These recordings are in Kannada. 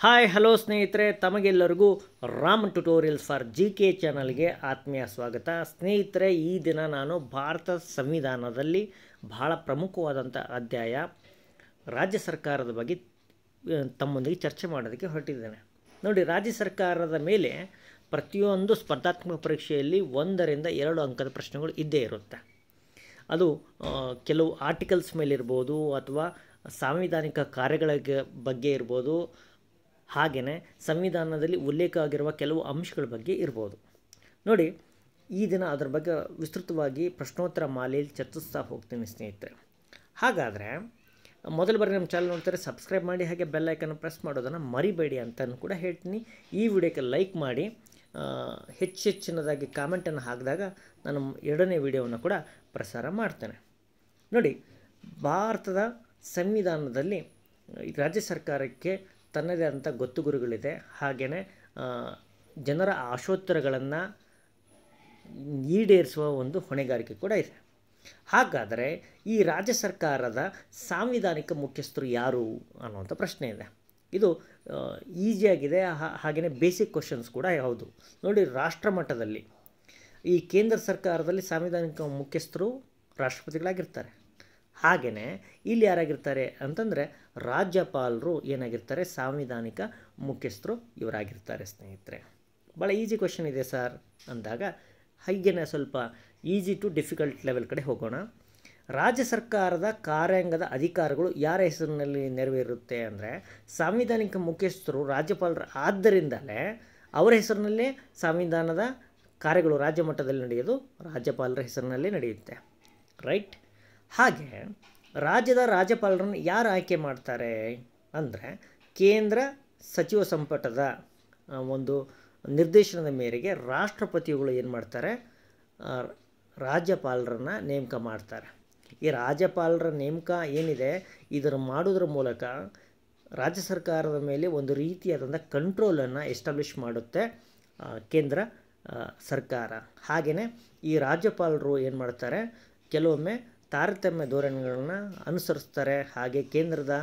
ಹಾಯ್ ಹಲೋ ಸ್ನೇಹಿತರೆ ತಮಗೆಲ್ಲರಿಗೂ Ram tutorial for G K ಚಾನಲ್ಗೆ ಆತ್ಮೀಯ ಸ್ವಾಗತ ಸ್ನೇಹಿತರೆ ಈ ದಿನ ನಾನು ಭಾರತ ಸಂವಿಧಾನದಲ್ಲಿ ಬಹಳ ಪ್ರಮುಖವಾದಂಥ ಅಧ್ಯಾಯ ರಾಜ್ಯ ಸರ್ಕಾರದ ಬಗ್ಗೆ ತಮ್ಮೊಂದಿಗೆ ಚರ್ಚೆ ಮಾಡೋದಕ್ಕೆ ಹೊರಟಿದ್ದೇನೆ ನೋಡಿ ರಾಜ್ಯ ಸರ್ಕಾರದ ಮೇಲೆ ಪ್ರತಿಯೊಂದು ಸ್ಪರ್ಧಾತ್ಮಕ ಪರೀಕ್ಷೆಯಲ್ಲಿ ಒಂದರಿಂದ ಎರಡು ಅಂಕದ ಪ್ರಶ್ನೆಗಳು ಇದ್ದೇ ಇರುತ್ತೆ ಅದು ಕೆಲವು ಆರ್ಟಿಕಲ್ಸ್ ಮೇಲಿರ್ಬೋದು ಅಥವಾ ಸಾಂವಿಧಾನಿಕ ಕಾರ್ಯಗಳ ಬಗ್ಗೆ ಇರ್ಬೋದು ಹಾಗೆಯೇ ಸಂವಿಧಾನದಲ್ಲಿ ಉಲ್ಲೇಖ ಆಗಿರುವ ಕೆಲವು ಅಂಶಗಳ ಬಗ್ಗೆ ಇರ್ಬೋದು ನೋಡಿ ಈ ದಿನ ಅದರ ಬಗ್ಗೆ ವಿಸ್ತೃತವಾಗಿ ಪ್ರಶ್ನೋತ್ತರ ಮಾಲೆಯಲ್ಲಿ ಚರ್ಚಿಸ್ತಾ ಹೋಗ್ತೀನಿ ಸ್ನೇಹಿತರೆ ಹಾಗಾದರೆ ಮೊದಲು ಬಾರಿ ನಮ್ಮ ಚಾನಲ್ ನೋಡ್ತಾರೆ ಸಬ್ಸ್ಕ್ರೈಬ್ ಮಾಡಿ ಹಾಗೆ ಬೆಲ್ ಪ್ರೆಸ್ ಮಾಡೋದನ್ನು ಮರಿಬೇಡಿ ಅಂತಲೂ ಕೂಡ ಹೇಳ್ತೀನಿ ಈ ವಿಡಿಯೋಕ್ಕೆ ಲೈಕ್ ಮಾಡಿ ಹೆಚ್ಚು ಹೆಚ್ಚಿನದಾಗಿ ಕಾಮೆಂಟನ್ನು ಹಾಕಿದಾಗ ನಾನು ಎರಡನೇ ವಿಡಿಯೋವನ್ನು ಕೂಡ ಪ್ರಸಾರ ಮಾಡ್ತೇನೆ ನೋಡಿ ಭಾರತದ ಸಂವಿಧಾನದಲ್ಲಿ ರಾಜ್ಯ ಸರ್ಕಾರಕ್ಕೆ ತನ್ನದೇ ಆದಂಥ ಗೊತ್ತು ಗುರುಗಳಿದೆ ಹಾಗೆಯೇ ಜನರ ಆಶೋತ್ತರಗಳನ್ನು ಈಡೇರಿಸುವ ಒಂದು ಹೊಣೆಗಾರಿಕೆ ಕೂಡ ಇದೆ ಹಾಗಾದರೆ ಈ ರಾಜ್ಯ ಸರ್ಕಾರದ ಸಾಂವಿಧಾನಿಕ ಮುಖ್ಯಸ್ಥರು ಯಾರು ಅನ್ನುವಂಥ ಪ್ರಶ್ನೆ ಇದೆ ಇದು ಈಸಿಯಾಗಿದೆ ಹಾಗೆಯೇ ಬೇಸಿಕ್ ಕ್ವಶನ್ಸ್ ಕೂಡ ಯಾವುದು ನೋಡಿ ರಾಷ್ಟ್ರ ಮಟ್ಟದಲ್ಲಿ ಈ ಕೇಂದ್ರ ಸರ್ಕಾರದಲ್ಲಿ ಸಾಂವಿಧಾನಿಕ ಮುಖ್ಯಸ್ಥರು ರಾಷ್ಟ್ರಪತಿಗಳಾಗಿರ್ತಾರೆ ಹಾಗೆಯೇ ಇಲ್ಲಿ ಯಾರಾಗಿರ್ತಾರೆ ಅಂತಂದರೆ ರಾಜ್ಯಪಾಲರು ಏನಾಗಿರ್ತಾರೆ ಸಾಂವಿಧಾನಿಕ ಮುಖ್ಯಸ್ಥರು ಇವರಾಗಿರ್ತಾರೆ ಸ್ನೇಹಿತರೆ ಭಾಳ ಈಸಿ ಕ್ವಶನ್ ಇದೆ ಸರ್ ಅಂದಾಗ ಹೀಗೇನೆ ಸ್ವಲ್ಪ ಈಸಿ ಟು ಡಿಫಿಕಲ್ಟ್ ಲೆವೆಲ್ ಕಡೆ ಹೋಗೋಣ ರಾಜ್ಯ ಸರ್ಕಾರದ ಕಾರ್ಯಾಂಗದ ಅಧಿಕಾರಗಳು ಯಾರ ಹೆಸರಿನಲ್ಲಿ ನೆರವೇರುತ್ತೆ ಅಂದರೆ ಸಾಂವಿಧಾನಿಕ ಮುಖ್ಯಸ್ಥರು ರಾಜ್ಯಪಾಲರು ಆದ್ದರಿಂದಲೇ ಅವರ ಹೆಸರಿನಲ್ಲೇ ಸಂವಿಧಾನದ ಕಾರ್ಯಗಳು ರಾಜ್ಯ ಮಟ್ಟದಲ್ಲಿ ನಡೆಯೋದು ರಾಜ್ಯಪಾಲರ ಹೆಸರಿನಲ್ಲೇ ನಡೆಯುತ್ತೆ ರೈಟ್ ಹಾಗೆ ರಾಜ್ಯದ ರಾಜ್ಯಪಾಲರನ್ನು ಯಾರು ಆಯ್ಕೆ ಮಾಡ್ತಾರೆ ಅಂದರೆ ಕೇಂದ್ರ ಸಚಿವ ಸಂಪುಟದ ಒಂದು ನಿರ್ದೇಶನದ ಮೇರೆಗೆ ರಾಷ್ಟ್ರಪತಿಗಳು ಏನು ಮಾಡ್ತಾರೆ ರಾಜ್ಯಪಾಲರನ್ನು ನೇಮಕ ಮಾಡ್ತಾರೆ ಈ ರಾಜ್ಯಪಾಲರ ನೇಮಕ ಏನಿದೆ ಇದನ್ನು ಮಾಡೋದ್ರ ಮೂಲಕ ರಾಜ್ಯ ಸರ್ಕಾರದ ಮೇಲೆ ಒಂದು ರೀತಿಯಾದಂಥ ಕಂಟ್ರೋಲನ್ನು ಎಸ್ಟಾಬ್ಲಿಷ್ ಮಾಡುತ್ತೆ ಕೇಂದ್ರ ಸರ್ಕಾರ ಹಾಗೆಯೇ ಈ ರಾಜ್ಯಪಾಲರು ಏನು ಮಾಡ್ತಾರೆ ಕೆಲವೊಮ್ಮೆ ತಾರತಮ್ಯ ಧೋರಣೆಗಳನ್ನು ಅನುಸರಿಸ್ತಾರೆ ಹಾಗೆ ಕೇಂದ್ರದ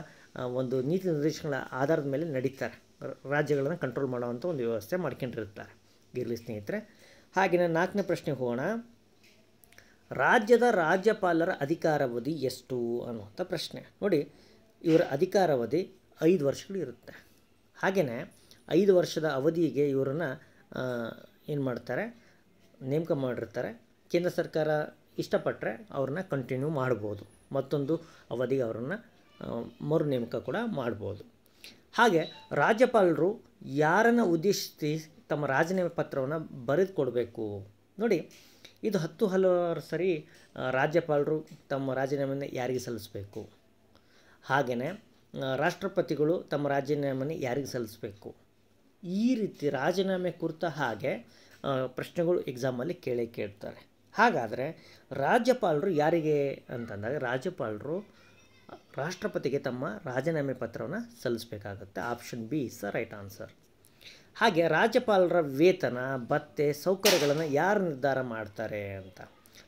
ಒಂದು ನೀತಿ ನಿರ್ದೇಶನಗಳ ಆಧಾರದ ಮೇಲೆ ನಡೀತಾರೆ ರಾಜ್ಯಗಳನ್ನು ಕಂಟ್ರೋಲ್ ಮಾಡುವಂಥ ಒಂದು ವ್ಯವಸ್ಥೆ ಮಾಡ್ಕೊಂಡಿರ್ತಾರೆ ಇರಲಿ ಸ್ನೇಹಿತರೆ ಹಾಗೆಯೇ ನಾಲ್ಕನೇ ಪ್ರಶ್ನೆ ಹೋಗೋಣ ರಾಜ್ಯದ ರಾಜ್ಯಪಾಲರ ಅಧಿಕಾರಾವಧಿ ಎಷ್ಟು ಅನ್ನುವಂಥ ಪ್ರಶ್ನೆ ನೋಡಿ ಇವರ ಅಧಿಕಾರಾವಧಿ ಐದು ವರ್ಷಗಳು ಇರುತ್ತೆ ಹಾಗೆಯೇ ಐದು ವರ್ಷದ ಅವಧಿಗೆ ಇವರನ್ನು ಏನು ಮಾಡ್ತಾರೆ ನೇಮಕ ಮಾಡಿರ್ತಾರೆ ಕೇಂದ್ರ ಸರ್ಕಾರ ಇಷ್ಟಪಟ್ಟರೆ ಅವ್ರನ್ನ ಕಂಟಿನ್ಯೂ ಮಾಡ್ಬೋದು ಮತ್ತೊಂದು ಅವಧಿಗೆ ಅವರನ್ನು ಮರು ನೇಮಕ ಕೂಡ ಮಾಡ್ಬೋದು ಹಾಗೆ ರಾಜ್ಯಪಾಲರು ಯಾರನ್ನು ಉದ್ದೇಶಿಸಿ ತಮ್ಮ ರಾಜೀನಾಮೆ ಪತ್ರವನ್ನು ಬರೆದು ಕೊಡಬೇಕು ನೋಡಿ ಇದು ಹತ್ತು ಹಲವಾರು ಸರಿ ರಾಜ್ಯಪಾಲರು ತಮ್ಮ ರಾಜೀನಾಮೆಯನ್ನು ಯಾರಿಗೆ ಸಲ್ಲಿಸಬೇಕು ಹಾಗೆಯೇ ರಾಷ್ಟ್ರಪತಿಗಳು ತಮ್ಮ ರಾಜೀನಾಮೆಯನ್ನು ಯಾರಿಗೆ ಸಲ್ಲಿಸಬೇಕು ಈ ರೀತಿ ರಾಜೀನಾಮೆ ಕುರಿತ ಹಾಗೆ ಪ್ರಶ್ನೆಗಳು ಎಕ್ಸಾಮಲ್ಲಿ ಕೇಳೇ ಕೇಳ್ತಾರೆ ಹಾಗಾದರೆ ರಾಜ್ಯಪಾಲರು ಯಾರಿಗೆ ಅಂತಂದಾಗ ರಾಜ್ಯಪಾಲರು ರಾಷ್ಟ್ರಪತಿಗೆ ತಮ್ಮ ರಾಜೀನಾಮೆ ಪತ್ರವನ್ನು ಸಲ್ಲಿಸಬೇಕಾಗುತ್ತೆ option B is the right answer ಹಾಗೆ ರಾಜ್ಯಪಾಲರ ವೇತನ ಭತ್ತೆ ಸೌಕರ್ಯಗಳನ್ನು ಯಾರು ನಿರ್ಧಾರ ಮಾಡ್ತಾರೆ ಅಂತ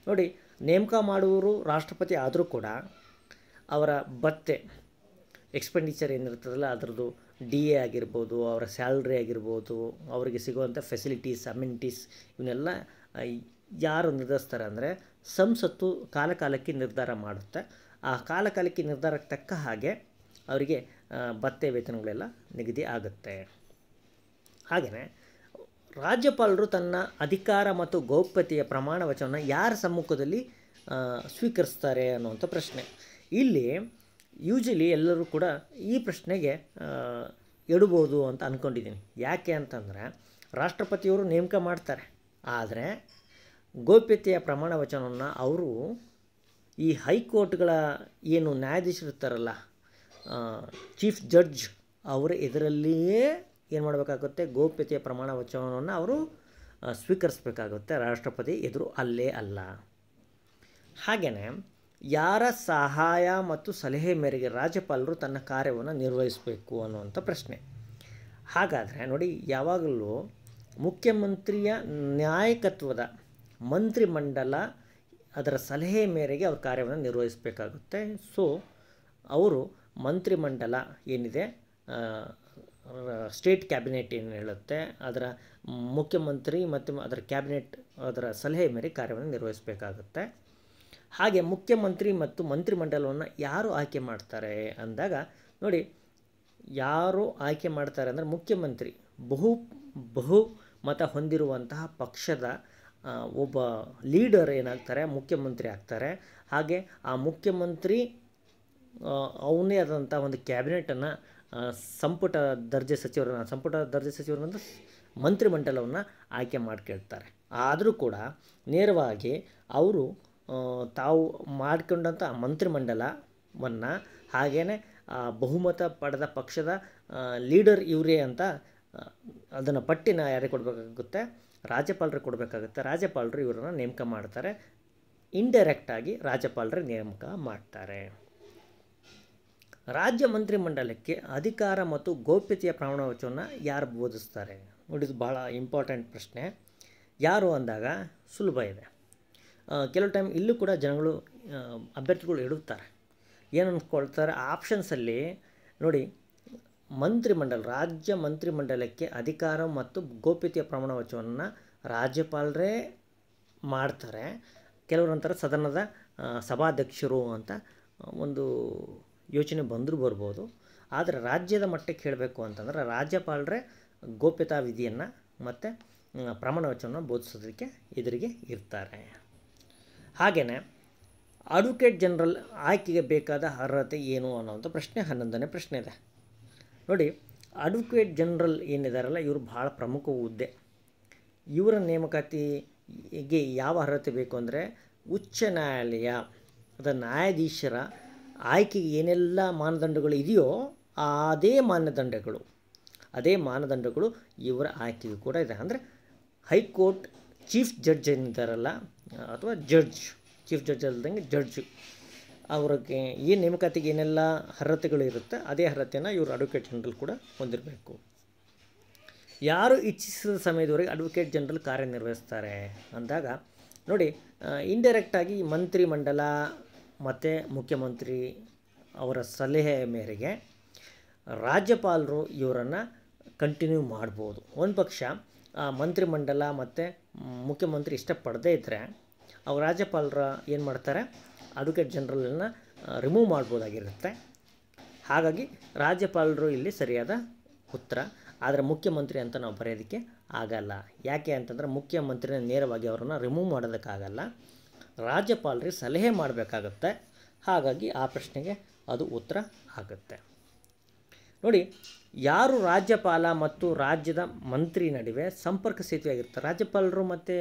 ನೋಡಿ ನೇಮಕ ಮಾಡುವವರು ರಾಷ್ಟ್ರಪತಿ ಆದರೂ ಕೂಡ ಅವರ ಭತ್ತೆ ಎಕ್ಸ್ಪೆಂಡಿಚರ್ ಏನಿರ್ತದಲ್ಲ ಅದರದ್ದು ಡಿ ಎ ಆಗಿರ್ಬೋದು ಅವರ ಸ್ಯಾಲ್ರಿ ಆಗಿರ್ಬೋದು ಅವರಿಗೆ ಸಿಗುವಂಥ ಫೆಸಿಲಿಟೀಸ್ ಅಮ್ಯುನಿಟೀಸ್ ಇವನ್ನೆಲ್ಲ ಯಾರು ನಿರ್ಧರಿಸ್ತಾರೆ ಅಂದರೆ ಸಂಸತ್ತು ಕಾಲಕಾಲಕ್ಕೆ ನಿರ್ಧಾರ ಮಾಡುತ್ತೆ ಆ ಕಾಲಕಾಲಕ್ಕೆ ನಿರ್ಧಾರಕ್ಕೆ ತಕ್ಕ ಹಾಗೆ ಅವರಿಗೆ ಭತ್ತೆ ವೇತನಗಳೆಲ್ಲ ನಿಗದಿ ಆಗುತ್ತೆ ಹಾಗೆಯೇ ರಾಜ್ಯಪಾಲರು ತನ್ನ ಅಧಿಕಾರ ಮತ್ತು ಗೌಪ್ಯತೆಯ ಪ್ರಮಾಣ ವಚನವನ್ನು ಯಾರ ಸಮ್ಮುಖದಲ್ಲಿ ಸ್ವೀಕರಿಸ್ತಾರೆ ಅನ್ನುವಂಥ ಪ್ರಶ್ನೆ ಇಲ್ಲಿ ಯೂಜಲಿ ಎಲ್ಲರೂ ಕೂಡ ಈ ಪ್ರಶ್ನೆಗೆ ಎಡ್ಬೋದು ಅಂತ ಅಂದ್ಕೊಂಡಿದ್ದೀನಿ ಯಾಕೆ ಅಂತಂದರೆ ರಾಷ್ಟ್ರಪತಿಯವರು ನೇಮಕ ಮಾಡ್ತಾರೆ ಆದರೆ ಗೋಪ್ಯತೆಯ ಪ್ರಮಾಣ ವಚನವನ್ನು ಅವರು ಈ ಹೈಕೋರ್ಟ್ಗಳ ಏನು ನ್ಯಾಯಾಧೀಶರಿರ್ತಾರಲ್ಲ ಚೀಫ್ ಜಡ್ಜ್ ಅವರ ಇದರಲ್ಲಿಯೇ ಏನು ಮಾಡಬೇಕಾಗುತ್ತೆ ಗೋಪ್ಯತೆಯ ಪ್ರಮಾಣ ವಚನವನ್ನು ಅವರು ಸ್ವೀಕರಿಸಬೇಕಾಗುತ್ತೆ ರಾಷ್ಟ್ರಪತಿ ಎದುರು ಅಲ್ಲೇ ಅಲ್ಲ ಹಾಗೆಯೇ ಯಾರ ಸಹಾಯ ಮತ್ತು ಸಲಹೆ ಮೇರೆಗೆ ರಾಜ್ಯಪಾಲರು ತನ್ನ ಕಾರ್ಯವನ್ನು ನಿರ್ವಹಿಸಬೇಕು ಅನ್ನುವಂಥ ಪ್ರಶ್ನೆ ಹಾಗಾದರೆ ನೋಡಿ ಯಾವಾಗಲೂ ಮುಖ್ಯಮಂತ್ರಿಯ ನಾಯಕತ್ವದ ಮಂತ್ರಿಮಂಡಲ ಅದರ ಸಲಹೆ ಮೇರೆಗೆ ಅವ್ರ ಕಾರ್ಯವನ್ನು ನಿರ್ವಹಿಸಬೇಕಾಗುತ್ತೆ ಸೊ ಅವರು ಮಂತ್ರಿಮಂಡಲ ಏನಿದೆ ಸ್ಟೇಟ್ ಕ್ಯಾಬಿನೆಟ್ ಏನು ಹೇಳುತ್ತೆ ಅದರ ಮುಖ್ಯಮಂತ್ರಿ ಮತ್ತು ಅದರ ಕ್ಯಾಬಿನೆಟ್ ಅದರ ಸಲಹೆ ಮೇರೆಗೆ ಕಾರ್ಯವನ್ನು ನಿರ್ವಹಿಸಬೇಕಾಗುತ್ತೆ ಹಾಗೆ ಮುಖ್ಯಮಂತ್ರಿ ಮತ್ತು ಮಂತ್ರಿಮಂಡಲವನ್ನು ಯಾರು ಆಯ್ಕೆ ಮಾಡ್ತಾರೆ ಅಂದಾಗ ನೋಡಿ ಯಾರು ಆಯ್ಕೆ ಮಾಡ್ತಾರೆ ಅಂದರೆ ಮುಖ್ಯಮಂತ್ರಿ ಬಹು ಬಹು ಮತ ಹೊಂದಿರುವಂತಹ ಪಕ್ಷದ ಒಬ್ಬ ಲೀಡರ್ ಏನಾಗ್ತಾರೆ ಮುಖ್ಯಮಂತ್ರಿ ಆಗ್ತಾರೆ ಹಾಗೆ ಆ ಮುಖ್ಯಮಂತ್ರಿ ಅವನೇ ಆದಂಥ ಒಂದು ಕ್ಯಾಬಿನೆಟನ್ನು ಸಂಪುಟ ದರ್ಜೆ ಸಚಿವರನ್ನು ಸಂಪುಟ ದರ್ಜೆ ಸಚಿವರನ್ನು ಮಂತ್ರಿಮಂಡಲವನ್ನು ಆಯ್ಕೆ ಮಾಡ್ಕೊಳ್ತಾರೆ ಆದರೂ ಕೂಡ ನೇರವಾಗಿ ಅವರು ತಾವು ಮಾಡಿಕೊಂಡಂಥ ಮಂತ್ರಿಮಂಡಲವನ್ನು ಹಾಗೆಯೇ ಬಹುಮತ ಪಡೆದ ಪಕ್ಷದ ಲೀಡರ್ ಇವರೇ ಅಂತ ಅದನ್ನು ಪಟ್ಟಿನ ಯಾರಿಗೆ ಕೊಡಬೇಕಾಗುತ್ತೆ ರಾಜ್ಯಪಾಲರು ಕೊಡಬೇಕಾಗುತ್ತೆ ರಾಜ್ಯಪಾಲರು ಇವರನ್ನು ನೇಮಕ ಮಾಡ್ತಾರೆ ಇಂಡೈರೆಕ್ಟಾಗಿ ರಾಜ್ಯಪಾಲರು ನೇಮಕ ಮಾಡ್ತಾರೆ ರಾಜ್ಯ ಮಂತ್ರಿಮಂಡಲಕ್ಕೆ ಅಧಿಕಾರ ಮತ್ತು ಗೌಪ್ಯತೆಯ ಪ್ರಮಾಣವಚವನ್ನು ಯಾರು ಬೋಧಿಸ್ತಾರೆ ಇದು ಭಾಳ ಇಂಪಾರ್ಟೆಂಟ್ ಪ್ರಶ್ನೆ ಯಾರು ಅಂದಾಗ ಸುಲಭ ಇದೆ ಕೆಲವು ಟೈಮ್ ಇಲ್ಲೂ ಕೂಡ ಜನಗಳು ಅಭ್ಯರ್ಥಿಗಳು ಇಡುತ್ತಾರೆ ಏನು ಅಂದ್ಕೊಳ್ತಾರೆ ಆಪ್ಷನ್ಸಲ್ಲಿ ನೋಡಿ ಮಂತ್ರಿಮಂಡಲ ರಾಜ್ಯ ಮಂತ್ರಿಮಂಡಲಕ್ಕೆ ಅಧಿಕಾರ ಮತ್ತು ಗೋಪ್ಯತೆಯ ಪ್ರಮಾಣವಚನವನ್ನು ರಾಜ್ಯಪಾಲರೇ ಮಾಡ್ತಾರೆ ಕೆಲವರು ಸದನದ ಸಭಾಧ್ಯಕ್ಷರು ಅಂತ ಒಂದು ಯೋಚನೆ ಬಂದರೂ ಬರ್ಬೋದು ಆದರೆ ರಾಜ್ಯದ ಮಟ್ಟಕ್ಕೆ ಹೇಳಬೇಕು ಅಂತಂದರೆ ರಾಜ್ಯಪಾಲರೇ ಗೋಪ್ಯತಾ ವಿಧಿಯನ್ನು ಮತ್ತು ಪ್ರಮಾಣವಚನವನ್ನು ಬೋಧಿಸೋದಕ್ಕೆ ಎದುರಿಗೆ ಇರ್ತಾರೆ ಹಾಗೆಯೇ ಅಡ್ವೊಕೇಟ್ ಜನರಲ್ ಆಯ್ಕೆಗೆ ಬೇಕಾದ ಅರ್ಹತೆ ಏನು ಅನ್ನೋವಂಥ ಪ್ರಶ್ನೆ ಹನ್ನೊಂದನೇ ಪ್ರಶ್ನೆ ಇದೆ ನೋಡಿ ಅಡ್ವೊಕೇಟ್ ಜನರಲ್ ಏನಿದಾರಲ್ಲ ಇವರು ಭಾಳ ಪ್ರಮುಖ ಹುದ್ದೆ ಇವರ ನೇಮಕಾತಿಗೆ ಯಾವ ಅರ್ಹತೆ ಬೇಕು ಅಂದರೆ ಉಚ್ಚ ನ್ಯಾಯಾಲಯ ಅದರ ನ್ಯಾಯಾಧೀಶರ ಆಯ್ಕೆಗೆ ಏನೆಲ್ಲ ಮಾನದಂಡಗಳು ಇದೆಯೋ ಅದೇ ಮಾನದಂಡಗಳು ಅದೇ ಮಾನದಂಡಗಳು ಇವರ ಆಯ್ಕೆಗೆ ಕೂಡ ಇದೆ ಅಂದರೆ ಹೈಕೋರ್ಟ್ ಚೀಫ್ ಜಡ್ಜ್ ಏನಿದ್ದಾರಲ್ಲ ಅಥವಾ ಜಡ್ಜ್ ಚೀಫ್ ಜಡ್ಜ್ ಅಲ್ಲದಂಗೆ ಜಡ್ಜ್ ಅವ್ರಿಗೆ ಈ ನೇಮಕಾತಿಗೆ ಏನೆಲ್ಲ ಅರ್ಹತೆಗಳು ಇರುತ್ತೆ ಅದೇ ಅರ್ಹತೆಯನ್ನು ಇವರು ಅಡ್ವೊಕೇಟ್ ಜನರಲ್ ಕೂಡ ಹೊಂದಿರಬೇಕು ಯಾರು ಇಚ್ಛಿಸಿದ ಸಮಯದವರೆಗೆ ಅಡ್ವೊಕೇಟ್ ಜನರಲ್ ಕಾರ್ಯನಿರ್ವಹಿಸ್ತಾರೆ ಅಂದಾಗ ನೋಡಿ ಇಂಡೈರೆಕ್ಟಾಗಿ ಮಂತ್ರಿ ಮಂಡಲ ಮತ್ತು ಮುಖ್ಯಮಂತ್ರಿ ಅವರ ಸಲಹೆ ಮೇರೆಗೆ ರಾಜ್ಯಪಾಲರು ಇವರನ್ನು ಕಂಟಿನ್ಯೂ ಮಾಡ್ಬೋದು ಒಂದು ಪಕ್ಷ ಮಂತ್ರಿಮಂಡಲ ಮತ್ತು ಮುಖ್ಯಮಂತ್ರಿ ಇಷ್ಟಪಡದೇ ಇದ್ದರೆ ಅವ್ರು ರಾಜ್ಯಪಾಲರ ಏನು ಮಾಡ್ತಾರೆ ಅಡ್ವೊಕೇಟ್ ಜನರಲನ್ನು ರಿಮೂವ್ ಮಾಡ್ಬೋದಾಗಿರುತ್ತೆ ಹಾಗಾಗಿ ರಾಜ್ಯಪಾಲರು ಇಲ್ಲಿ ಸರಿಯಾದ ಉತ್ತರ ಆದರೆ ಮುಖ್ಯಮಂತ್ರಿ ಅಂತ ನಾವು ಬರೆಯೋದಕ್ಕೆ ಆಗಲ್ಲ ಯಾಕೆ ಅಂತಂದರೆ ಮುಖ್ಯಮಂತ್ರಿನ ನೇರವಾಗಿ ಅವ್ರನ್ನ ರಿಮೂವ್ ಮಾಡೋದಕ್ಕಾಗಲ್ಲ ರಾಜ್ಯಪಾಲರಿಗೆ ಸಲಹೆ ಮಾಡಬೇಕಾಗತ್ತೆ ಹಾಗಾಗಿ ಆ ಪ್ರಶ್ನೆಗೆ ಅದು ಉತ್ತರ ಆಗುತ್ತೆ ನೋಡಿ ಯಾರು ರಾಜ್ಯಪಾಲ ಮತ್ತು ರಾಜ್ಯದ ಮಂತ್ರಿ ನಡುವೆ ಸಂಪರ್ಕ ಆಗಿರ್ತಾರೆ ರಾಜ್ಯಪಾಲರು ಮತ್ತು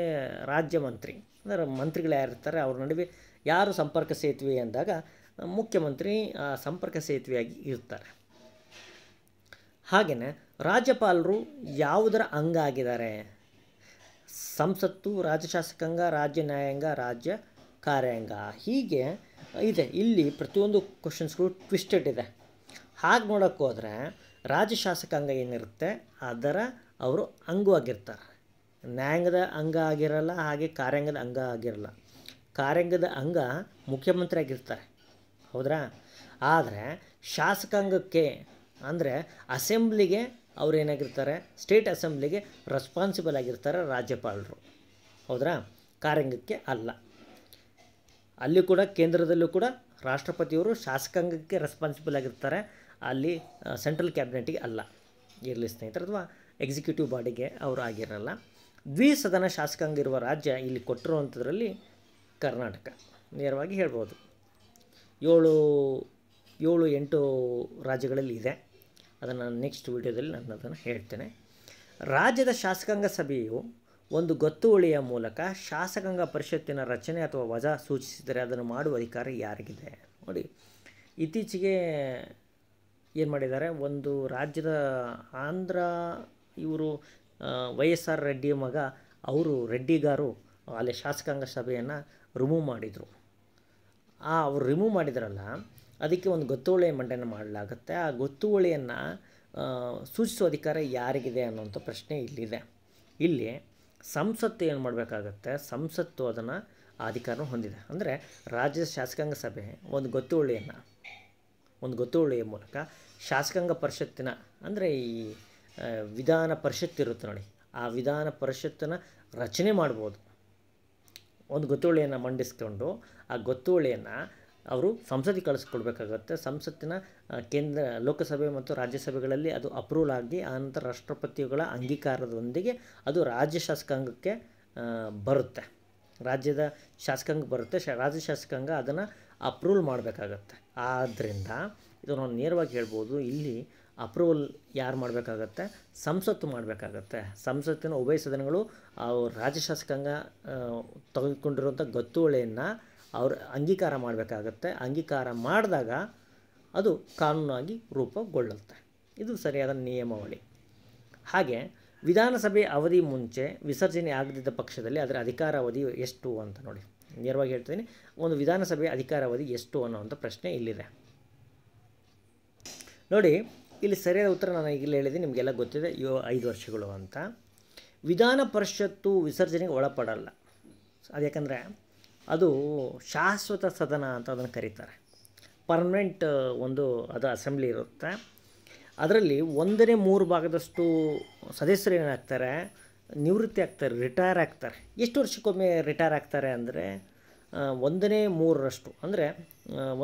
ರಾಜ್ಯ ಮಂತ್ರಿ ಅಂದರೆ ಮಂತ್ರಿಗಳು ಯಾರಿರ್ತಾರೆ ಅವ್ರ ನಡುವೆ ಯಾರು ಸಂಪರ್ಕ ಸೇತುವೆ ಅಂದಾಗ ಮುಖ್ಯಮಂತ್ರಿ ಸಂಪರ್ಕ ಸೇತುವೆಯಾಗಿ ಇರ್ತಾರೆ ಹಾಗೆಯೇ ರಾಜ್ಯಪಾಲರು ಯಾವುದರ ಅಂಗ ಆಗಿದ್ದಾರೆ ಸಂಸತ್ತು ರಾಜ್ಯ ರಾಜ್ಯ ನ್ಯಾಯಾಂಗ ರಾಜ್ಯ ಕಾರ್ಯಾಂಗ ಹೀಗೆ ಇದೆ ಇಲ್ಲಿ ಪ್ರತಿಯೊಂದು ಕ್ವಶನ್ಸ್ಗಳು ಟ್ವಿಸ್ಟೆಡ್ ಇದೆ ಹಾಗೆ ನೋಡೋಕ್ಕೆ ಹೋದರೆ ರಾಜ್ಯ ಶಾಸಕಾಂಗ ಏನಿರುತ್ತೆ ಅದರ ಅವರು ಅಂಗವಾಗಿರ್ತಾರೆ ನ್ಯಾಯಾಂಗದ ಅಂಗ ಆಗಿರಲ್ಲ ಹಾಗೆ ಕಾರ್ಯಾಂಗದ ಅಂಗ ಆಗಿರಲ್ಲ ಕಾರ್ಯಾಂಗದ ಅಂಗ ಮುಖ್ಯಮಂತ್ರಿಯಾಗಿರ್ತಾರೆ ಹೌದ್ರಾ ಆದರೆ ಶಾಸಕಾಂಗಕ್ಕೆ ಅಂದರೆ ಅಸೆಂಬ್ಲಿಗೆ ಅವ್ರು ಏನಾಗಿರ್ತಾರೆ ಸ್ಟೇಟ್ ಅಸೆಂಬ್ಲಿಗೆ ರೆಸ್ಪಾನ್ಸಿಬಲ್ ಆಗಿರ್ತಾರೆ ರಾಜ್ಯಪಾಲರು ಹೌದ್ರಾ ಕಾರ್ಯಾಂಗಕ್ಕೆ ಅಲ್ಲ ಅಲ್ಲಿ ಕೂಡ ಕೇಂದ್ರದಲ್ಲೂ ಕೂಡ ರಾಷ್ಟ್ರಪತಿಯವರು ಶಾಸಕಾಂಗಕ್ಕೆ ರೆಸ್ಪಾನ್ಸಿಬಲ್ ಆಗಿರ್ತಾರೆ ಅಲ್ಲಿ ಸೆಂಟ್ರಲ್ ಕ್ಯಾಬಿನೆಟಿಗೆ ಅಲ್ಲ ಇರಲಿ ಸ್ನೇಹಿತರು ಅಥವಾ ಎಕ್ಸಿಕ್ಯೂಟಿವ್ ಬಾಡಿಗೆ ಅವರು ಆಗಿರಲ್ಲ ದ್ವಿಸದನ ಶಾಸಕಾಂಗ ಇರುವ ರಾಜ್ಯ ಇಲ್ಲಿ ಕೊಟ್ಟಿರುವಂಥದ್ರಲ್ಲಿ ಕರ್ನಾಟಕ ನೇರವಾಗಿ ಹೇಳ್ಬೋದು ಏಳು ಏಳು ಎಂಟು ರಾಜ್ಯಗಳಲ್ಲಿ ಇದೆ ಅದನ್ನು ನೆಕ್ಸ್ಟ್ ವಿಡಿಯೋದಲ್ಲಿ ನಾನು ಅದನ್ನು ಹೇಳ್ತೇನೆ ರಾಜ್ಯದ ಶಾಸಕಾಂಗ ಸಭೆಯು ಒಂದು ಗೊತ್ತುವಳಿಯ ಮೂಲಕ ಶಾಸಕಾಂಗ ಪರಿಷತ್ತಿನ ರಚನೆ ಅಥವಾ ವಜಾ ಸೂಚಿಸಿದರೆ ಅದನ್ನು ಮಾಡುವ ಅಧಿಕಾರ ಯಾರಿಗಿದೆ ನೋಡಿ ಇತ್ತೀಚೆಗೆ ಏನು ಮಾಡಿದ್ದಾರೆ ಒಂದು ರಾಜ್ಯದ ಆಂಧ್ರ ಇವರು ವೈ ಎಸ್ ಆರ್ ರೆಡ್ಡಿ ಮಗ ಅವರು ರೆಡ್ಡಿಗಾರು ಅಲ್ಲಿ ಶಾಸಕಾಂಗ ಸಭೆಯನ್ನು ರಿಮೂವ್ ಮಾಡಿದರು ಆ ಅವರು ರಿಮೂವ್ ಮಾಡಿದ್ರಲ್ಲ ಅದಕ್ಕೆ ಒಂದು ಗೊತ್ತುವಳಿ ಮಂಡನೆ ಮಾಡಲಾಗುತ್ತೆ ಆ ಗೊತ್ತುವಳಿಯನ್ನು ಸೂಚಿಸುವ ಅಧಿಕಾರ ಯಾರಿಗಿದೆ ಅನ್ನೋಂಥ ಪ್ರಶ್ನೆ ಇಲ್ಲಿದೆ ಇಲ್ಲಿ ಸಂಸತ್ತು ಏನು ಮಾಡಬೇಕಾಗತ್ತೆ ಸಂಸತ್ತು ಅದನ್ನು ಆ ಅಧಿಕಾರನ ಹೊಂದಿದೆ ಅಂದರೆ ರಾಜ್ಯದ ಶಾಸಕಾಂಗ ಸಭೆ ಒಂದು ಗೊತ್ತುವಳಿಯನ್ನು ಒಂದು ಗೊತ್ತುವಳಿಯ ಮೂಲಕ ಶಾಸಕಾಂಗ ಪರಿಷತ್ತಿನ ಅಂದರೆ ಈ ವಿಧಾನ ಪರಿಷತ್ತು ಇರುತ್ತೆ ನೋಡಿ ಆ ವಿಧಾನ ಪರಿಷತ್ತನ್ನು ರಚನೆ ಮಾಡ್ಬೋದು ಒಂದು ಗೊತ್ತುವಳಿಯನ್ನು ಮಂಡಿಸ್ಕೊಂಡು ಆ ಗೊತ್ತುವಳಿಯನ್ನು ಅವರು ಸಂಸತ್ತಿಗೆ ಕಳಿಸ್ಕೊಡ್ಬೇಕಾಗತ್ತೆ ಸಂಸತ್ತಿನ ಕೇಂದ್ರ ಲೋಕಸಭೆ ಮತ್ತು ರಾಜ್ಯಸಭೆಗಳಲ್ಲಿ ಅದು ಅಪ್ರೂವಲ್ ಆಗಿ ಆನಂತರ ರಾಷ್ಟ್ರಪತಿಗಳ ಅಂಗೀಕಾರದೊಂದಿಗೆ ಅದು ರಾಜ್ಯ ಶಾಸಕಾಂಗಕ್ಕೆ ಬರುತ್ತೆ ರಾಜ್ಯದ ಶಾಸಕಾಂಗ ಬರುತ್ತೆ ಶ ರಾಜ್ಯ ಶಾಸಕಾಂಗ ಅದನ್ನು ಅಪ್ರೂವಲ್ ಮಾಡಬೇಕಾಗತ್ತೆ ಆದ್ದರಿಂದ ಇದು ನಾವು ನೇರವಾಗಿ ಹೇಳ್ಬೋದು ಇಲ್ಲಿ ಅಪ್ರೂವಲ್ ಯಾರು ಮಾಡಬೇಕಾಗತ್ತೆ ಸಂಸತ್ತು ಮಾಡಬೇಕಾಗತ್ತೆ ಸಂಸತ್ತಿನ ಉಭಯ ಸದನಗಳು ಅವ್ರ ರಾಜ್ಯ ಶಾಸಕಾಂಗ ತೆಗೆದುಕೊಂಡಿರುವಂಥ ಗೊತ್ತುವಳಿಯನ್ನು ಅವರು ಅಂಗೀಕಾರ ಮಾಡಬೇಕಾಗತ್ತೆ ಅಂಗೀಕಾರ ಮಾಡಿದಾಗ ಅದು ಕಾನೂನಾಗಿ ರೂಪುಗೊಳ್ಳುತ್ತೆ ಇದು ಸರಿಯಾದ ನಿಯಮಾವಳಿ ಹಾಗೆ ವಿಧಾನಸಭೆ ಅವಧಿ ಮುಂಚೆ ವಿಸರ್ಜನೆ ಆಗದಿದ್ದ ಪಕ್ಷದಲ್ಲಿ ಅದರ ಅಧಿಕಾರಾವಧಿ ಎಷ್ಟು ಅಂತ ನೋಡಿ ನೇರವಾಗಿ ಹೇಳ್ತೀನಿ ಒಂದು ವಿಧಾನಸಭೆ ಅಧಿಕಾರಾವಧಿ ಎಷ್ಟು ಅನ್ನೋವಂಥ ಪ್ರಶ್ನೆ ಇಲ್ಲಿದೆ ನೋಡಿ ಇಲ್ಲಿ ಸರಿಯಾದ ಉತ್ತರ ನಾನು ಈಗಲೇ ಹೇಳಿದೆ ನಿಮಗೆಲ್ಲ ಗೊತ್ತಿದೆ ಯೋ ಐದು ವರ್ಷಗಳು ಅಂತ ವಿಧಾನ ಪರಿಷತ್ತು ವಿಸರ್ಜನೆಗೆ ಒಳಪಡಲ್ಲ ಅದು ಯಾಕಂದರೆ ಅದು ಶಾಶ್ವತ ಸದನ ಅಂತ ಅದನ್ನು ಕರೀತಾರೆ ಪರ್ಮನೆಂಟ್ ಒಂದು ಅದು ಅಸೆಂಬ್ಲಿ ಇರುತ್ತೆ ಅದರಲ್ಲಿ ಒಂದನೇ ಮೂರು ಭಾಗದಷ್ಟು ಸದಸ್ಯರು ಏನಾಗ್ತಾರೆ ನಿವೃತ್ತಿ ಆಗ್ತಾರೆ ರಿಟೈರ್ ಆಗ್ತಾರೆ ಎಷ್ಟು ವರ್ಷಕ್ಕೊಮ್ಮೆ ರಿಟೈರ್ ಆಗ್ತಾರೆ ಅಂದರೆ ಒಂದನೇ ಮೂರರಷ್ಟು ಅಂದರೆ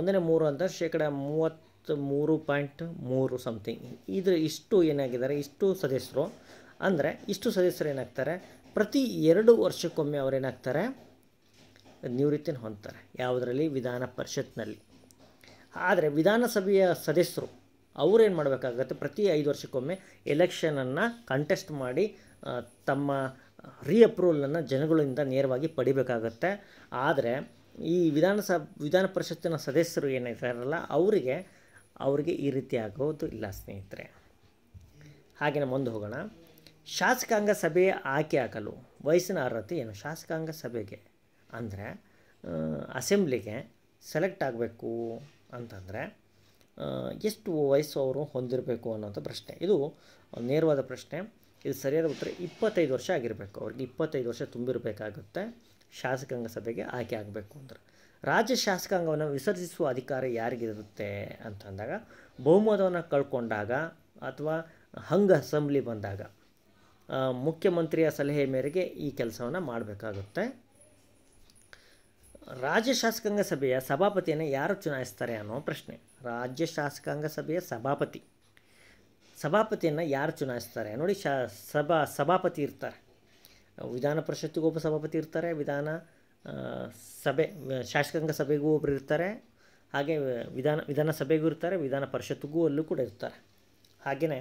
ಒಂದನೇ ಮೂರು ಅಂತ ಶೇಕಡ ಮೂವತ್ತು ಮೂರು ಪಾಯಿಂಟ್ ಮೂರು ಸಮಥಿಂಗ್ ಇದು ಇಷ್ಟು ಏನಾಗಿದ್ದಾರೆ ಇಷ್ಟು ಸದಸ್ಯರು ಅಂದರೆ ಇಷ್ಟು ಸದಸ್ಯರು ಏನಾಗ್ತಾರೆ ಪ್ರತಿ ಎರಡು ವರ್ಷಕ್ಕೊಮ್ಮೆ ಅವರೇನಾಗ್ತಾರೆ ನಿವೃತ್ತಿನ ಹೊಂದ್ತಾರೆ ಯಾವುದರಲ್ಲಿ ವಿಧಾನ ಪರಿಷತ್ನಲ್ಲಿ ಆದರೆ ವಿಧಾನಸಭೆಯ ಸದಸ್ಯರು ಅವರೇನು ಮಾಡಬೇಕಾಗತ್ತೆ ಪ್ರತಿ ಐದು ವರ್ಷಕ್ಕೊಮ್ಮೆ ಎಲೆಕ್ಷನನ್ನು ಕಂಟೆಸ್ಟ್ ಮಾಡಿ ತಮ್ಮ ರೀಅಪ್ರೂವಲನ್ನು ಜನಗಳಿಂದ ನೇರವಾಗಿ ಪಡಿಬೇಕಾಗತ್ತೆ ಆದರೆ ಈ ವಿಧಾನಸಭ ವಿಧಾನ ಪರಿಷತ್ತಿನ ಸದಸ್ಯರು ಏನಿದ್ದಾರಲ್ಲ ಅವರಿಗೆ ಅವ್ರಿಗೆ ಈ ರೀತಿ ಆಗೋದು ಇಲ್ಲ ಸ್ನೇಹಿತರೆ ಹಾಗೆಯೇ ಮುಂದೆ ಹೋಗೋಣ ಶಾಸಕಾಂಗ ಸಭೆ ಆಯ್ಕೆ ಆಗಲು ವಯಸ್ಸಿನ ಅರ್ಹತೆ ಏನು ಶಾಸಕಾಂಗ ಸಭೆಗೆ ಅಂದರೆ ಅಸೆಂಬ್ಲಿಗೆ ಸೆಲೆಕ್ಟ್ ಆಗಬೇಕು ಅಂತಂದರೆ ಎಷ್ಟು ವಯಸ್ಸು ಅವರು ಹೊಂದಿರಬೇಕು ಅನ್ನೋಂಥ ಪ್ರಶ್ನೆ ಇದು ನೇರವಾದ ಪ್ರಶ್ನೆ ಇದು ಸರಿಯಾದ ಉತ್ತರ ಇಪ್ಪತ್ತೈದು ವರ್ಷ ಆಗಿರಬೇಕು ಅವ್ರಿಗೆ ಇಪ್ಪತ್ತೈದು ವರ್ಷ ತುಂಬಿರಬೇಕಾಗುತ್ತೆ ಶಾಸಕಾಂಗ ಸಭೆಗೆ ಆಯ್ಕೆ ಆಗಬೇಕು ಅಂದರೆ ರಾಜ್ಯ ಶಾಸಕಾಂಗವನ್ನು ವಿಸರ್ಜಿಸುವ ಅಧಿಕಾರ ಯಾರಿಗಿರುತ್ತೆ ಅಂತಂದಾಗ ಬಹುಮತವನ್ನು ಕಳ್ಕೊಂಡಾಗ ಅಥವಾ ಹಂಗ ಅಸೆಂಬ್ಲಿ ಬಂದಾಗ ಮುಖ್ಯಮಂತ್ರಿಯ ಸಲಹೆ ಮೇರೆಗೆ ಈ ಕೆಲಸವನ್ನು ಮಾಡಬೇಕಾಗುತ್ತೆ ರಾಜ್ಯ ಶಾಸಕಾಂಗ ಸಭೆಯ ಸಭಾಪತಿಯನ್ನು ಯಾರು ಚುನಾಯಿಸ್ತಾರೆ ಅನ್ನೋ ಪ್ರಶ್ನೆ ರಾಜ್ಯ ಶಾಸಕಾಂಗ ಸಭೆಯ ಸಭಾಪತಿ ಸಭಾಪತಿಯನ್ನು ಯಾರು ಚುನಾಯಿಸ್ತಾರೆ ನೋಡಿ ಶಾ ಸಭಾ ಸಭಾಪತಿ ಇರ್ತಾರೆ ವಿಧಾನ ಪರಿಷತ್ತಿಗೆ ಉಪಸಭಾಪತಿ ಇರ್ತಾರೆ ವಿಧಾನ ಸಭೆ ಶಾಸಕಾಂಗ ಸಭೆಗೂ ಒಬ್ಬರು ಇರ್ತಾರೆ ಹಾಗೆ ವಿಧಾನ ವಿಧಾನಸಭೆಗೂ ಇರ್ತಾರೆ ವಿಧಾನ ಪರಿಷತ್ತಿಗೂ ಅಲ್ಲೂ ಕೂಡ ಇರ್ತಾರೆ ಹಾಗೆಯೇ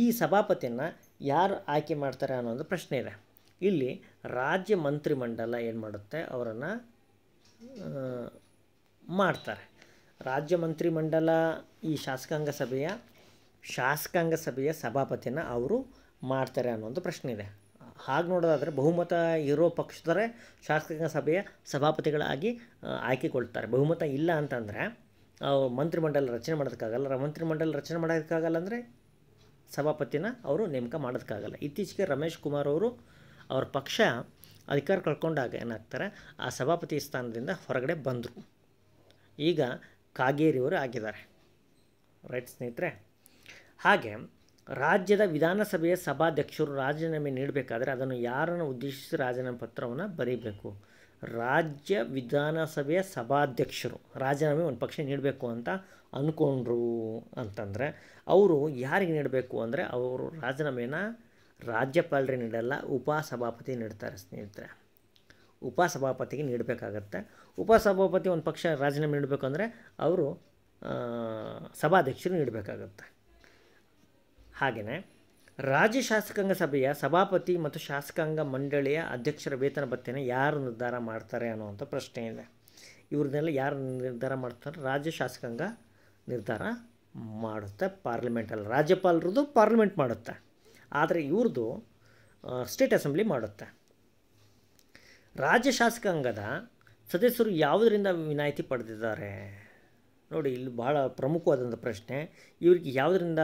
ಈ ಸಭಾಪತಿಯನ್ನು ಯಾರು ಆಯ್ಕೆ ಮಾಡ್ತಾರೆ ಅನ್ನೋ ಒಂದು ಪ್ರಶ್ನೆ ಇದೆ ಇಲ್ಲಿ ರಾಜ್ಯ ಮಂತ್ರಿಮಂಡಲ ಏನು ಮಾಡುತ್ತೆ ಅವರನ್ನು ಮಾಡ್ತಾರೆ ರಾಜ್ಯ ಮಂತ್ರಿಮಂಡಲ ಈ ಶಾಸಕಾಂಗ ಸಭೆಯ ಶಾಸಕಾಂಗ ಸಭೆಯ ಸಭಾಪತಿಯನ್ನು ಅವರು ಮಾಡ್ತಾರೆ ಅನ್ನೋ ಒಂದು ಪ್ರಶ್ನೆ ಇದೆ ಹಾಗೆ ನೋಡೋದಾದರೆ ಬಹುಮತ ಇರೋ ಪಕ್ಷದವರೇ ಶಾಸಕಾಂಗ ಸಭೆಯ ಸಭಾಪತಿಗಳಾಗಿ ಆಯ್ಕೆಗೊಳ್ತಾರೆ ಬಹುಮತ ಇಲ್ಲ ಅಂತಂದರೆ ಮಂತ್ರಿಮಂಡಲ ರಚನೆ ಮಾಡೋದಕ್ಕಾಗಲ್ಲ ಮಂತ್ರಿಮಂಡಲ ರಚನೆ ಮಾಡೋದಕ್ಕಾಗಲ್ಲ ಅಂದರೆ ಸಭಾಪತಿನ ಅವರು ನೇಮಕ ಮಾಡೋದಕ್ಕಾಗಲ್ಲ ಇತ್ತೀಚೆಗೆ ರಮೇಶ್ ಕುಮಾರ್ ಅವರು ಅವ್ರ ಪಕ್ಷ ಅಧಿಕಾರ ಕಳ್ಕೊಂಡಾಗ ಏನಾಗ್ತಾರೆ ಆ ಸಭಾಪತಿ ಸ್ಥಾನದಿಂದ ಹೊರಗಡೆ ಬಂದರು ಈಗ ಕಾಗೇರಿಯವರು ಆಗಿದ್ದಾರೆ ರೈಟ್ ಸ್ನೇಹಿತರೆ ಹಾಗೆ ರಾಜ್ಯದ ವಿಧಾನಸಭೆಯ ಸಭಾಧ್ಯಕ್ಷರು ರಾಜೀನಾಮೆ ನೀಡಬೇಕಾದ್ರೆ ಅದನ್ನು ಯಾರನ್ನು ಉದ್ದೇಶಿಸಿ ರಾಜೀನಾಮೆ ಪತ್ರವನ್ನು ಬರೀಬೇಕು ರಾಜ್ಯ ವಿಧಾನಸಭೆಯ ಸಭಾಧ್ಯಕ್ಷರು ರಾಜೀನಾಮೆ ಒಂದು ಪಕ್ಷ ನೀಡಬೇಕು ಅಂತ ಅಂದ್ಕೊಂಡ್ರು ಅಂತಂದರೆ ಅವರು ಯಾರಿಗೆ ನೀಡಬೇಕು ಅಂದರೆ ಅವರು ರಾಜೀನಾಮೆನ ರಾಜ್ಯಪಾಲರೇ ನೀಡಲ್ಲ ಉಪಸಭಾಪತಿ ನೀಡ್ತಾರೆ ಸ್ನೇಹಿತರೆ ಉಪಸಭಾಪತಿಗೆ ನೀಡಬೇಕಾಗತ್ತೆ ಉಪಸಭಾಪತಿ ಒಂದು ಪಕ್ಷ ರಾಜೀನಾಮೆ ನೀಡಬೇಕಂದ್ರೆ ಅವರು ಸಭಾಧ್ಯಕ್ಷರು ನೀಡಬೇಕಾಗತ್ತೆ ಹಾಗೆಯೇ ರಾಜ್ಯ ಶಾಸಕಾಂಗ ಸಭೆಯ ಸಭಾಪತಿ ಮತ್ತು ಶಾಸಕಾಂಗ ಮಂಡಳಿಯ ಅಧ್ಯಕ್ಷರ ವೇತನ ಭತ್ತೆಯನ್ನು ಯಾರು ನಿರ್ಧಾರ ಮಾಡ್ತಾರೆ ಅನ್ನುವಂಥ ಪ್ರಶ್ನೆ ಇದೆ ಇವ್ರನ್ನೆಲ್ಲ ಯಾರು ನಿರ್ಧಾರ ಮಾಡ್ತಾರೆ ರಾಜ್ಯ ಶಾಸಕಾಂಗ ನಿರ್ಧಾರ ಮಾಡುತ್ತೆ ಪಾರ್ಲಿಮೆಂಟಲ್ಲಿ ರಾಜ್ಯಪಾಲರದ್ದು ಪಾರ್ಲಿಮೆಂಟ್ ಮಾಡುತ್ತೆ ಆದರೆ ಇವ್ರದ್ದು ಸ್ಟೇಟ್ ಅಸೆಂಬ್ಲಿ ಮಾಡುತ್ತೆ ರಾಜ್ಯ ಶಾಸಕಾಂಗದ ಸದಸ್ಯರು ಯಾವುದರಿಂದ ವಿನಾಯಿತಿ ಪಡೆದಿದ್ದಾರೆ ನೋಡಿ ಇಲ್ಲಿ ಭಾಳ ಪ್ರಮುಖವಾದಂಥ ಪ್ರಶ್ನೆ ಇವ್ರಿಗೆ ಯಾವುದರಿಂದ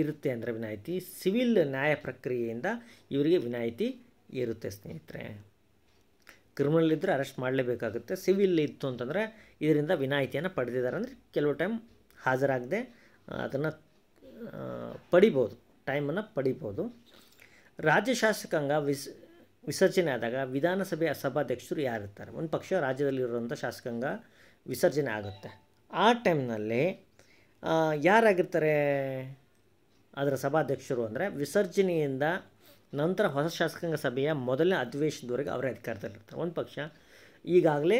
ಇರುತ್ತೆ ಅಂದರೆ ವಿನಾಯಿತಿ ಸಿವಿಲ್ ನ್ಯಾಯ ಪ್ರಕ್ರಿಯೆಯಿಂದ ಇವರಿಗೆ ವಿನಾಯಿತಿ ಇರುತ್ತೆ ಸ್ನೇಹಿತರೆ ಕ್ರಿಮಿನಲ್ ಇದ್ದರೆ ಅರೆಸ್ಟ್ ಮಾಡಲೇಬೇಕಾಗುತ್ತೆ ಸಿವಿಲ್ ಇತ್ತು ಅಂತಂದರೆ ಇದರಿಂದ ವಿನಾಯಿತಿಯನ್ನು ಪಡೆದಿದ್ದಾರೆ ಅಂದರೆ ಕೆಲವು ಟೈಮ್ ಹಾಜರಾಗದೆ ಅದನ್ನು ಪಡಿಬೋದು ಟೈಮನ್ನು ಪಡಿಬೋದು ರಾಜ್ಯ ಶಾಸಕಾಂಗ ವಿಸ್ ವಿಸರ್ಜನೆ ಆದಾಗ ವಿಧಾನಸಭೆಯ ಸಭಾಧ್ಯಕ್ಷರು ಯಾರಿರ್ತಾರೆ ಒಂದು ಪಕ್ಷ ರಾಜ್ಯದಲ್ಲಿರುವಂಥ ಶಾಸಕಾಂಗ ವಿಸರ್ಜನೆ ಆಗುತ್ತೆ ಆ ಟೈಮ್ನಲ್ಲಿ ಯಾರಾಗಿರ್ತಾರೆ ಅದರ ಸಭಾಧ್ಯಕ್ಷರು ಅಂದರೆ ವಿಸರ್ಜನೆಯಿಂದ ನಂತರ ಹೊಸ ಶಾಸಕಾಂಗ ಸಭೆಯ ಮೊದಲನೇ ಅಧಿವೇಶನದವರೆಗೆ ಅವರೇ ಅಧಿಕಾರದಲ್ಲಿರ್ತಾರೆ ಒಂದು ಪಕ್ಷ ಈಗಾಗಲೇ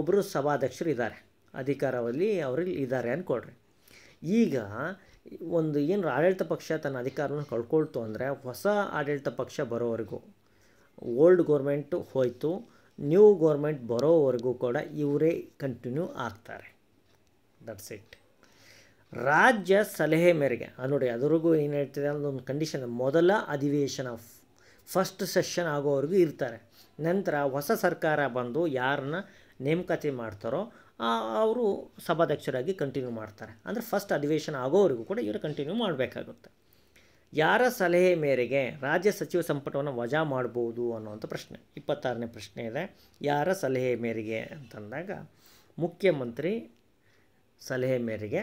ಒಬ್ಬರು ಸಭಾಧ್ಯಕ್ಷರು ಇದ್ದಾರೆ ಅಧಿಕಾರದಲ್ಲಿ ಅವರು ಇದ್ದಾರೆ ಅಂದ್ಕೊಳ್ರಿ ಈಗ ಒಂದು ಏನು ಆಡಳಿತ ಪಕ್ಷ ತನ್ನ ಅಧಿಕಾರವನ್ನು ಕಳ್ಕೊಳ್ತು ಅಂದರೆ ಹೊಸ ಆಡಳಿತ ಪಕ್ಷ ಬರೋವರೆಗೂ ಓಲ್ಡ್ ಗೋರ್ಮೆಂಟು ಹೋಯಿತು ನ್ಯೂ ಗೋರ್ಮೆಂಟ್ ಬರೋವರೆಗೂ ಕೂಡ ಇವರೇ ಕಂಟಿನ್ಯೂ ಆಗ್ತಾರೆ ದಟ್ಸ್ ಇಟ್ ರಾಜ್ಯ ಸಲಹೆ ಮೇರೆಗೆ ಅದು ನೋಡಿ ಅದರಿಗೂ ಏನು ಹೇಳ್ತಿದೆ ಒಂದು ಕಂಡೀಷನ್ ಮೊದಲ ಅಧಿವೇಶನ ಫಸ್ಟ್ ಸೆಷನ್ ಆಗೋವರೆಗೂ ಇರ್ತಾರೆ ನಂತರ ಹೊಸ ಸರ್ಕಾರ ಬಂದು ಯಾರನ್ನ ನೇಮಕತಿ ಮಾಡ್ತಾರೋ ಅವರು ಸಭಾಧ್ಯಕ್ಷರಾಗಿ ಕಂಟಿನ್ಯೂ ಮಾಡ್ತಾರೆ ಅಂದರೆ ಫಸ್ಟ್ ಅಧಿವೇಶನ ಆಗೋವರೆಗೂ ಕೂಡ ಇವರು ಕಂಟಿನ್ಯೂ ಮಾಡಬೇಕಾಗುತ್ತೆ ಯಾರ ಸಲಹೆ ಮೇರೆಗೆ ರಾಜ್ಯ ಸಚಿವ ಸಂಪುಟವನ್ನು ವಜಾ ಮಾಡ್ಬೋದು ಅನ್ನುವಂಥ ಪ್ರಶ್ನೆ ಇಪ್ಪತ್ತಾರನೇ ಪ್ರಶ್ನೆ ಇದೆ ಯಾರ ಸಲಹೆ ಮೇರೆಗೆ ಅಂತಂದಾಗ ಮುಖ್ಯಮಂತ್ರಿ ಸಲಹೆ ಮೇರೆಗೆ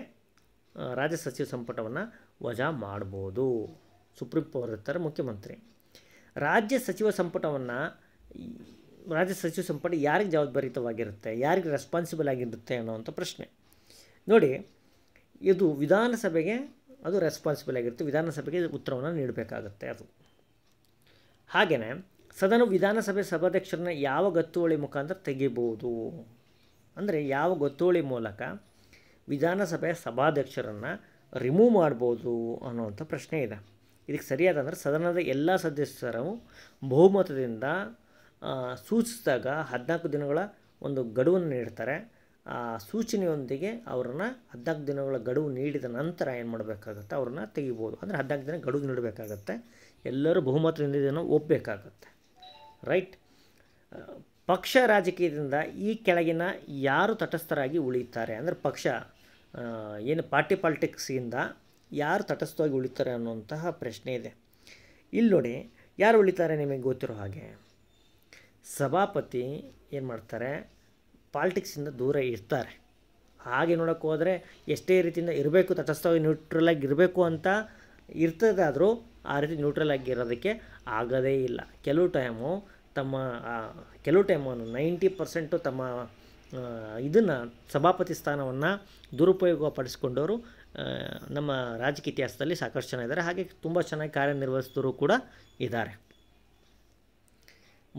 ರಾಜ್ಯ ಸಚಿವ ಸಂಪುಟವನ್ನು ವಜಾ ಮಾಡ್ಬೋದು ಸುಪ್ರೀಂ ಪವರ್ ಇರ್ತಾರೆ ಮುಖ್ಯಮಂತ್ರಿ ರಾಜ್ಯ ಸಚಿವ ಸಂಪುಟವನ್ನು ರಾಜ್ಯ ಸಚಿವ ಸಂಪುಟ ಯಾರಿಗೆ ಜವಾಬ್ದಾರಿತವಾಗಿರುತ್ತೆ ಯಾರಿಗೆ ರೆಸ್ಪಾನ್ಸಿಬಲ್ ಆಗಿರುತ್ತೆ ಅನ್ನೋವಂಥ ಪ್ರಶ್ನೆ ನೋಡಿ ಇದು ವಿಧಾನಸಭೆಗೆ ಅದು ರೆಸ್ಪಾನ್ಸಿಬಲ್ ಆಗಿರುತ್ತೆ ವಿಧಾನಸಭೆಗೆ ಉತ್ತರವನ್ನು ನೀಡಬೇಕಾಗತ್ತೆ ಅದು ಹಾಗೆಯೇ ಸದನ ವಿಧಾನಸಭೆ ಸಭಾಧ್ಯಕ್ಷರನ್ನ ಯಾವ ಗೊತ್ತುವಳಿ ಮುಖಾಂತರ ತೆಗಿಬೋದು ಅಂದರೆ ಯಾವ ಗೊತ್ತುವಳಿ ಮೂಲಕ ವಿಧಾನಸಭೆ ಸಭಾಧ್ಯಕ್ಷರನ್ನು ರಿಮೂವ್ ಮಾಡ್ಬೋದು ಅನ್ನೋವಂಥ ಪ್ರಶ್ನೆ ಇದೆ ಇದಕ್ಕೆ ಸರಿಯಾದಂದರೆ ಸದನದ ಎಲ್ಲ ಸದಸ್ಯರು ಬಹುಮತದಿಂದ ಸೂಚಿಸಿದಾಗ ಹದಿನಾಲ್ಕು ದಿನಗಳ ಒಂದು ಗಡುವನ್ನು ನೀಡ್ತಾರೆ ಆ ಸೂಚನೆಯೊಂದಿಗೆ ಅವರನ್ನು ಹದಿನಾಲ್ಕು ದಿನಗಳ ಗಡುವು ನೀಡಿದ ನಂತರ ಏನು ಮಾಡಬೇಕಾಗತ್ತೆ ಅವ್ರನ್ನ ತೆಗಿಬೋದು ಅಂದರೆ ಹದಿನಾಲ್ಕು ದಿನ ಗಡುವು ನೀಡಬೇಕಾಗತ್ತೆ ಎಲ್ಲರೂ ಬಹುಮತದಿಂದ ಇದನ್ನು ಒಪ್ಪಬೇಕಾಗತ್ತೆ ರೈಟ್ ಪಕ್ಷ ರಾಜಕೀಯದಿಂದ ಈ ಕೆಳಗಿನ ಯಾರು ತಟಸ್ಥರಾಗಿ ಉಳಿಯುತ್ತಾರೆ ಅಂದರೆ ಪಕ್ಷ ಏನು ಪಾರ್ಟಿ ಪಾಲಿಟಿಕ್ಸಿಂದ ಯಾರು ತಟಸ್ಥವಾಗಿ ಉಳಿತಾರೆ ಅನ್ನುವಂತಹ ಪ್ರಶ್ನೆ ಇದೆ ಇಲ್ಲಿ ನೋಡಿ ಯಾರು ಉಳಿತಾರೆ ನಿಮಗೆ ಗೊತ್ತಿರೋ ಹಾಗೆ ಸಭಾಪತಿ ಏನು ಮಾಡ್ತಾರೆ ಪಾಲಿಟಿಕ್ಸಿಂದ ದೂರ ಇರ್ತಾರೆ ಹಾಗೆ ನೋಡೋಕ್ಕೆ ಹೋದರೆ ಎಷ್ಟೇ ರೀತಿಯಿಂದ ಇರಬೇಕು ತಟಸ್ಥವಾಗಿ ನ್ಯೂಟ್ರಲಾಗಿ ಇರಬೇಕು ಅಂತ ಇರ್ತದಾದರೂ ಆ ರೀತಿ ನ್ಯೂಟ್ರಲ್ ಆಗಿರೋದಕ್ಕೆ ಆಗೋದೇ ಇಲ್ಲ ಕೆಲವು ಟೈಮು ತಮ್ಮ ಕೆಲವು ಟೈಮನ್ನು ನೈಂಟಿ ಪರ್ಸೆಂಟು ತಮ್ಮ ಇದನ್ನು ಸಭಾಪತಿ ಸ್ಥಾನವನ್ನು ದುರುಪಯೋಗ ಪಡಿಸ್ಕೊಂಡವರು ನಮ್ಮ ರಾಜಕೀಯ ಇತಿಹಾಸದಲ್ಲಿ ಸಾಕಷ್ಟು ಜನ ಇದ್ದಾರೆ ಹಾಗೆ ತುಂಬ ಚೆನ್ನಾಗಿ ಕಾರ್ಯನಿರ್ವಹಿಸಿದವರು ಕೂಡ ಇದ್ದಾರೆ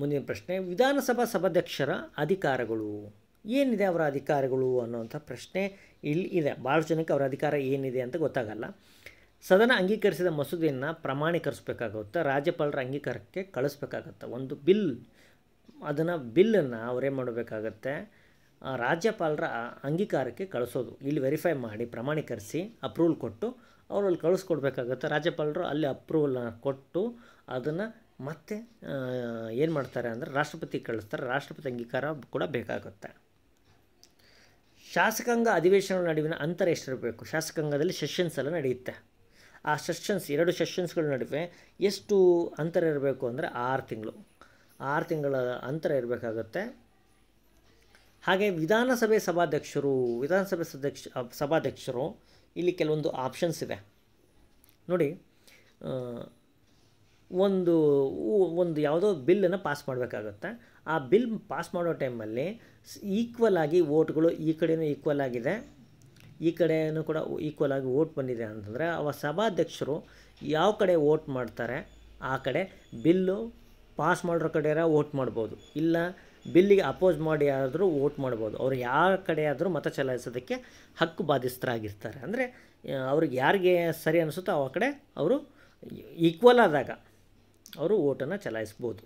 ಮುಂದಿನ ಪ್ರಶ್ನೆ ವಿಧಾನಸಭಾ ಸಭಾಧ್ಯಕ್ಷರ ಅಧಿಕಾರಗಳು ಏನಿದೆ ಅವರ ಅಧಿಕಾರಗಳು ಅನ್ನುವಂಥ ಪ್ರಶ್ನೆ ಇಲ್ಲಿ ಇದೆ ಭಾಳ ಜನಕ್ಕೆ ಅವರ ಅಧಿಕಾರ ಏನಿದೆ ಅಂತ ಗೊತ್ತಾಗಲ್ಲ ಸದನ ಅಂಗೀಕರಿಸಿದ ಮಸೂದೆಯನ್ನು ಪ್ರಮಾಣೀಕರಿಸಬೇಕಾಗುತ್ತೆ ರಾಜ್ಯಪಾಲರ ಅಂಗೀಕಾರಕ್ಕೆ ಕಳಿಸ್ಬೇಕಾಗತ್ತೆ ಒಂದು ಬಿಲ್ ಅದನ್ನು ಬಿಲ್ಲನ್ನು ಅವರೇ ಮಾಡಬೇಕಾಗತ್ತೆ ರಾಜ್ಯಪಾಲರ ಅಂಗೀಕಾರಕ್ಕೆ ಕಳಿಸೋದು ಇಲ್ಲಿ ವೆರಿಫೈ ಮಾಡಿ ಪ್ರಮಾಣೀಕರಿಸಿ ಅಪ್ರೂವಲ್ ಕೊಟ್ಟು ಅವರಲ್ಲಿ ಕಳಿಸ್ಕೊಡ್ಬೇಕಾಗುತ್ತೆ ರಾಜ್ಯಪಾಲರು ಅಲ್ಲಿ ಅಪ್ರೂವಲ್ನ ಕೊಟ್ಟು ಅದನ್ನು ಮತ್ತೆ ಏನು ಮಾಡ್ತಾರೆ ಅಂದರೆ ರಾಷ್ಟ್ರಪತಿ ಕಳಿಸ್ತಾರೆ ರಾಷ್ಟ್ರಪತಿ ಅಂಗೀಕಾರ ಕೂಡ ಬೇಕಾಗುತ್ತೆ ಶಾಸಕಾಂಗ ಅಧಿವೇಶನ ನಡುವಿನ ಅಂತರ ಎಷ್ಟಿರಬೇಕು ಶಾಸಕಾಂಗದಲ್ಲಿ ಸೆಷನ್ಸ್ ಎಲ್ಲ ನಡೆಯುತ್ತೆ ಆ ಸೆಷನ್ಸ್ ಎರಡು ಸೆಷನ್ಸ್ಗಳ ನಡುವೆ ಎಷ್ಟು ಅಂತರ ಇರಬೇಕು ಅಂದರೆ ಆರು ತಿಂಗಳು ಆರು ತಿಂಗಳ ಅಂತರ ಇರಬೇಕಾಗುತ್ತೆ ಹಾಗೆ ವಿಧಾನಸಭೆ ಸಭಾಧ್ಯಕ್ಷರು ವಿಧಾನಸಭೆ ಸದಕ್ಷ ಸಭಾಧ್ಯಕ್ಷರು ಇಲ್ಲಿ ಕೆಲವೊಂದು ಆಪ್ಷನ್ಸ್ ಇದೆ ನೋಡಿ ಒಂದು ಒಂದು ಯಾವುದೋ ಬಿಲ್ಲನ್ನು ಪಾಸ್ ಮಾಡಬೇಕಾಗುತ್ತೆ ಆ ಬಿಲ್ ಪಾಸ್ ಮಾಡೋ ಟೈಮಲ್ಲಿ ಈಕ್ವಲ್ ಆಗಿ ವೋಟ್ಗಳು ಈ ಕಡೆಯೂ ಈಕ್ವಲ್ ಆಗಿದೆ ಈ ಕಡೆಯೂ ಕೂಡ ಈಕ್ವಲ್ ಆಗಿ ವೋಟ್ ಬಂದಿದೆ ಅಂತಂದರೆ ಅವ ಸಭಾಧ್ಯಕ್ಷರು ಯಾವ ಕಡೆ ವೋಟ್ ಮಾಡ್ತಾರೆ ಆ ಕಡೆ ಬಿಲ್ಲು ಪಾಸ್ ಮಾಡಿರೋ ಕಡೆಯ ವೋಟ್ ಮಾಡ್ಬೋದು ಇಲ್ಲ ಬಿಲ್ಲಿಗೆ ಅಪೋಸ್ ಮಾಡಿ ಯಾರಾದರೂ ವೋಟ್ ಮಾಡ್ಬೋದು ಅವ್ರು ಯಾವ ಕಡೆ ಮತ ಚಲಾಯಿಸೋದಕ್ಕೆ ಹಕ್ಕು ಬಾಧಿಸ್ತರಾಗಿರ್ತಾರೆ ಅಂದರೆ ಅವ್ರಿಗೆ ಯಾರಿಗೆ ಸರಿ ಅನಿಸುತ್ತೋ ಆ ಕಡೆ ಅವರು ಈಕ್ವಲ್ ಆದಾಗ ಅವರು ಓಟನ್ನು ಚಲಾಯಿಸ್ಬೋದು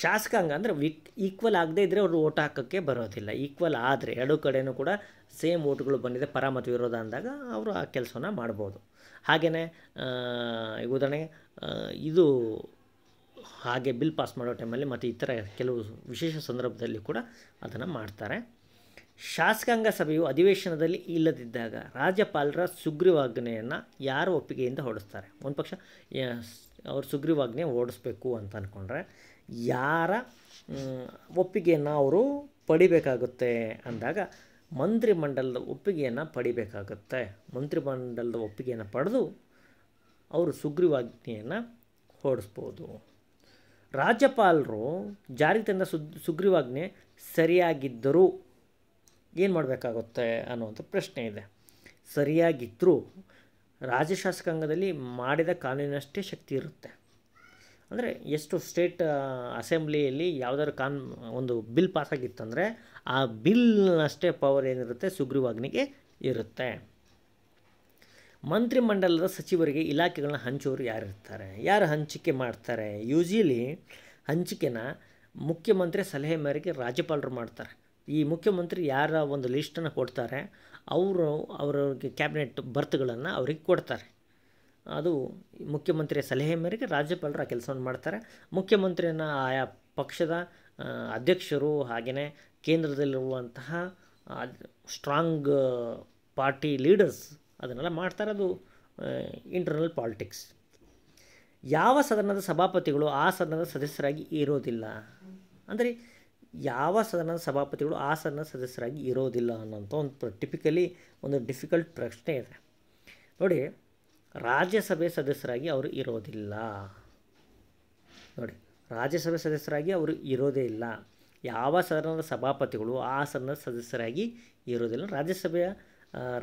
ಶಾಸಕಾಂಗ ಅಂದರೆ ವಿಕ್ ಈಕ್ವಲ್ ಆಗದೇ ಇದ್ದರೆ ಅವರು ಓಟ್ ಹಾಕೋಕ್ಕೆ ಬರೋದಿಲ್ಲ ಈಕ್ವಲ್ ಆದರೆ ಎರಡೂ ಕಡೆಯೂ ಕೂಡ ಸೇಮ್ ಓಟ್ಗಳು ಬಂದಿದೆ ಪರ ವಿರೋಧ ಅಂದಾಗ ಅವರು ಆ ಕೆಲಸವನ್ನು ಮಾಡ್ಬೋದು ಹಾಗೆಯೇ ಉದಾಹರಣೆಗೆ ಇದು ಹಾಗೆ ಬಿಲ್ ಪಾಸ್ ಮಾಡೋ ಟೈಮಲ್ಲಿ ಮತ್ತು ಇತರ ಕೆಲವು ವಿಶೇಷ ಸಂದರ್ಭದಲ್ಲಿ ಕೂಡ ಅದನ್ನು ಮಾಡ್ತಾರೆ ಶಾಸಕಾಂಗ ಸಭೆಯು ಅಧಿವೇಶನದಲ್ಲಿ ಇಲ್ಲದಿದ್ದಾಗ ರಾಜ್ಯಪಾಲರ ಸುಗ್ರೀವಾಜ್ಞೆಯನ್ನು ಯಾರ ಒಪ್ಪಿಗೆಯಿಂದ ಹೊಡಿಸ್ತಾರೆ ಒಂದು ಪಕ್ಷ ಅವರು ಸುಗ್ರೀವಾಜ್ಞೆ ಓಡಿಸ್ಬೇಕು ಅಂತ ಅಂದ್ಕೊಂಡ್ರೆ ಯಾರ ಒಪ್ಪಿಗೆಯನ್ನು ಅವರು ಪಡಿಬೇಕಾಗುತ್ತೆ ಅಂದಾಗ ಮಂತ್ರಿಮಂಡಲದ ಒಪ್ಪಿಗೆಯನ್ನು ಪಡಿಬೇಕಾಗುತ್ತೆ ಮಂತ್ರಿಮಂಡಲದ ಒಪ್ಪಿಗೆಯನ್ನು ಪಡೆದು ಅವರು ಸುಗ್ರೀವಾಜ್ಞೆಯನ್ನು ಹೊಡಿಸ್ಬೋದು ರಾಜ್ಯಪಾಲರು ಜಾರಿಗೆ ತಂದ ಸುಗ್ರೀವಾಜ್ಞೆ ಸರಿಯಾಗಿದ್ದರೂ ಏನು ಮಾಡಬೇಕಾಗುತ್ತೆ ಅನ್ನುವಂಥ ಪ್ರಶ್ನೆ ಇದೆ ಸರಿಯಾಗಿದ್ದರೂ ರಾಜ್ಯ ಶಾಸಕಾಂಗದಲ್ಲಿ ಮಾಡಿದ ಕಾನೂನಿನಷ್ಟೇ ಶಕ್ತಿ ಇರುತ್ತೆ ಅಂದರೆ ಎಷ್ಟು ಸ್ಟೇಟ್ ಅಸೆಂಬ್ಲಿಯಲ್ಲಿ ಯಾವುದಾದ್ರು ಕಾನ್ ಒಂದು ಬಿಲ್ ಪಾಸಾಗಿತ್ತಂದರೆ ಆ ಬಿಲ್ನಷ್ಟೇ ಪವರ್ ಏನಿರುತ್ತೆ ಸುಗ್ರೀವಾಜ್ಞೆಗೆ ಇರುತ್ತೆ ಮಂತ್ರಿಮಂಡಲದ ಸಚಿವರಿಗೆ ಇಲಾಖೆಗಳನ್ನ ಹಂಚೋರು ಇರ್ತಾರೆ ಯಾರು ಹಂಚಿಕೆ ಮಾಡ್ತಾರೆ ಯೂಶ್ವಲಿ ಹಂಚಿಕೆನ ಮುಖ್ಯಮಂತ್ರಿ ಸಲಹೆ ಮೇರೆಗೆ ರಾಜ್ಯಪಾಲರು ಮಾಡ್ತಾರೆ ಈ ಮುಖ್ಯಮಂತ್ರಿ ಯಾರ ಒಂದು ಲಿಸ್ಟನ್ನು ಕೊಡ್ತಾರೆ ಅವರು ಅವರಿಗೆ ಕ್ಯಾಬಿನೆಟ್ ಬರ್ತ್ಗಳನ್ನು ಅವ್ರಿಗೆ ಕೊಡ್ತಾರೆ ಅದು ಮುಖ್ಯಮಂತ್ರಿಯ ಸಲಹೆ ಮೇರೆಗೆ ರಾಜ್ಯಪಾಲರು ಆ ಕೆಲಸವನ್ನು ಮಾಡ್ತಾರೆ ಮುಖ್ಯಮಂತ್ರಿಯನ್ನು ಆಯಾ ಪಕ್ಷದ ಅಧ್ಯಕ್ಷರು ಹಾಗೆಯೇ ಕೇಂದ್ರದಲ್ಲಿರುವಂತಹ ಸ್ಟ್ರಾಂಗ್ ಪಾರ್ಟಿ ಲೀಡರ್ಸ್ ಅದನ್ನೆಲ್ಲ ಮಾಡ್ತಾರೆ ಅದು ಇಂಟರ್ನಲ್ ಪಾಲಿಟಿಕ್ಸ್ ಯಾವ ಸದನದ ಸಭಾಪತಿಗಳು ಆ ಸದನದ ಸದಸ್ಯರಾಗಿ ಇರೋದಿಲ್ಲ ಅಂದರೆ ಯಾವ ಸದನದ ಸಭಾಪತಿಗಳು ಆ ಸದನದ ಸದಸ್ಯರಾಗಿ ಇರೋದಿಲ್ಲ ಅನ್ನೋಂಥ ಒಂದು ಟಿಪಿಕಲಿ ಒಂದು ಡಿಫಿಕಲ್ಟ್ ಪ್ರಶ್ನೆ ಇದೆ ನೋಡಿ ರಾಜ್ಯಸಭೆ ಸದಸ್ಯರಾಗಿ ಅವರು ಇರೋದಿಲ್ಲ ನೋಡಿ ರಾಜ್ಯಸಭೆ ಸದಸ್ಯರಾಗಿ ಅವರು ಇರೋದೇ ಇಲ್ಲ ಯಾವ ಸದನದ ಸಭಾಪತಿಗಳು ಆ ಸದನದ ಸದಸ್ಯರಾಗಿ ಇರೋದಿಲ್ಲ ರಾಜ್ಯಸಭೆಯ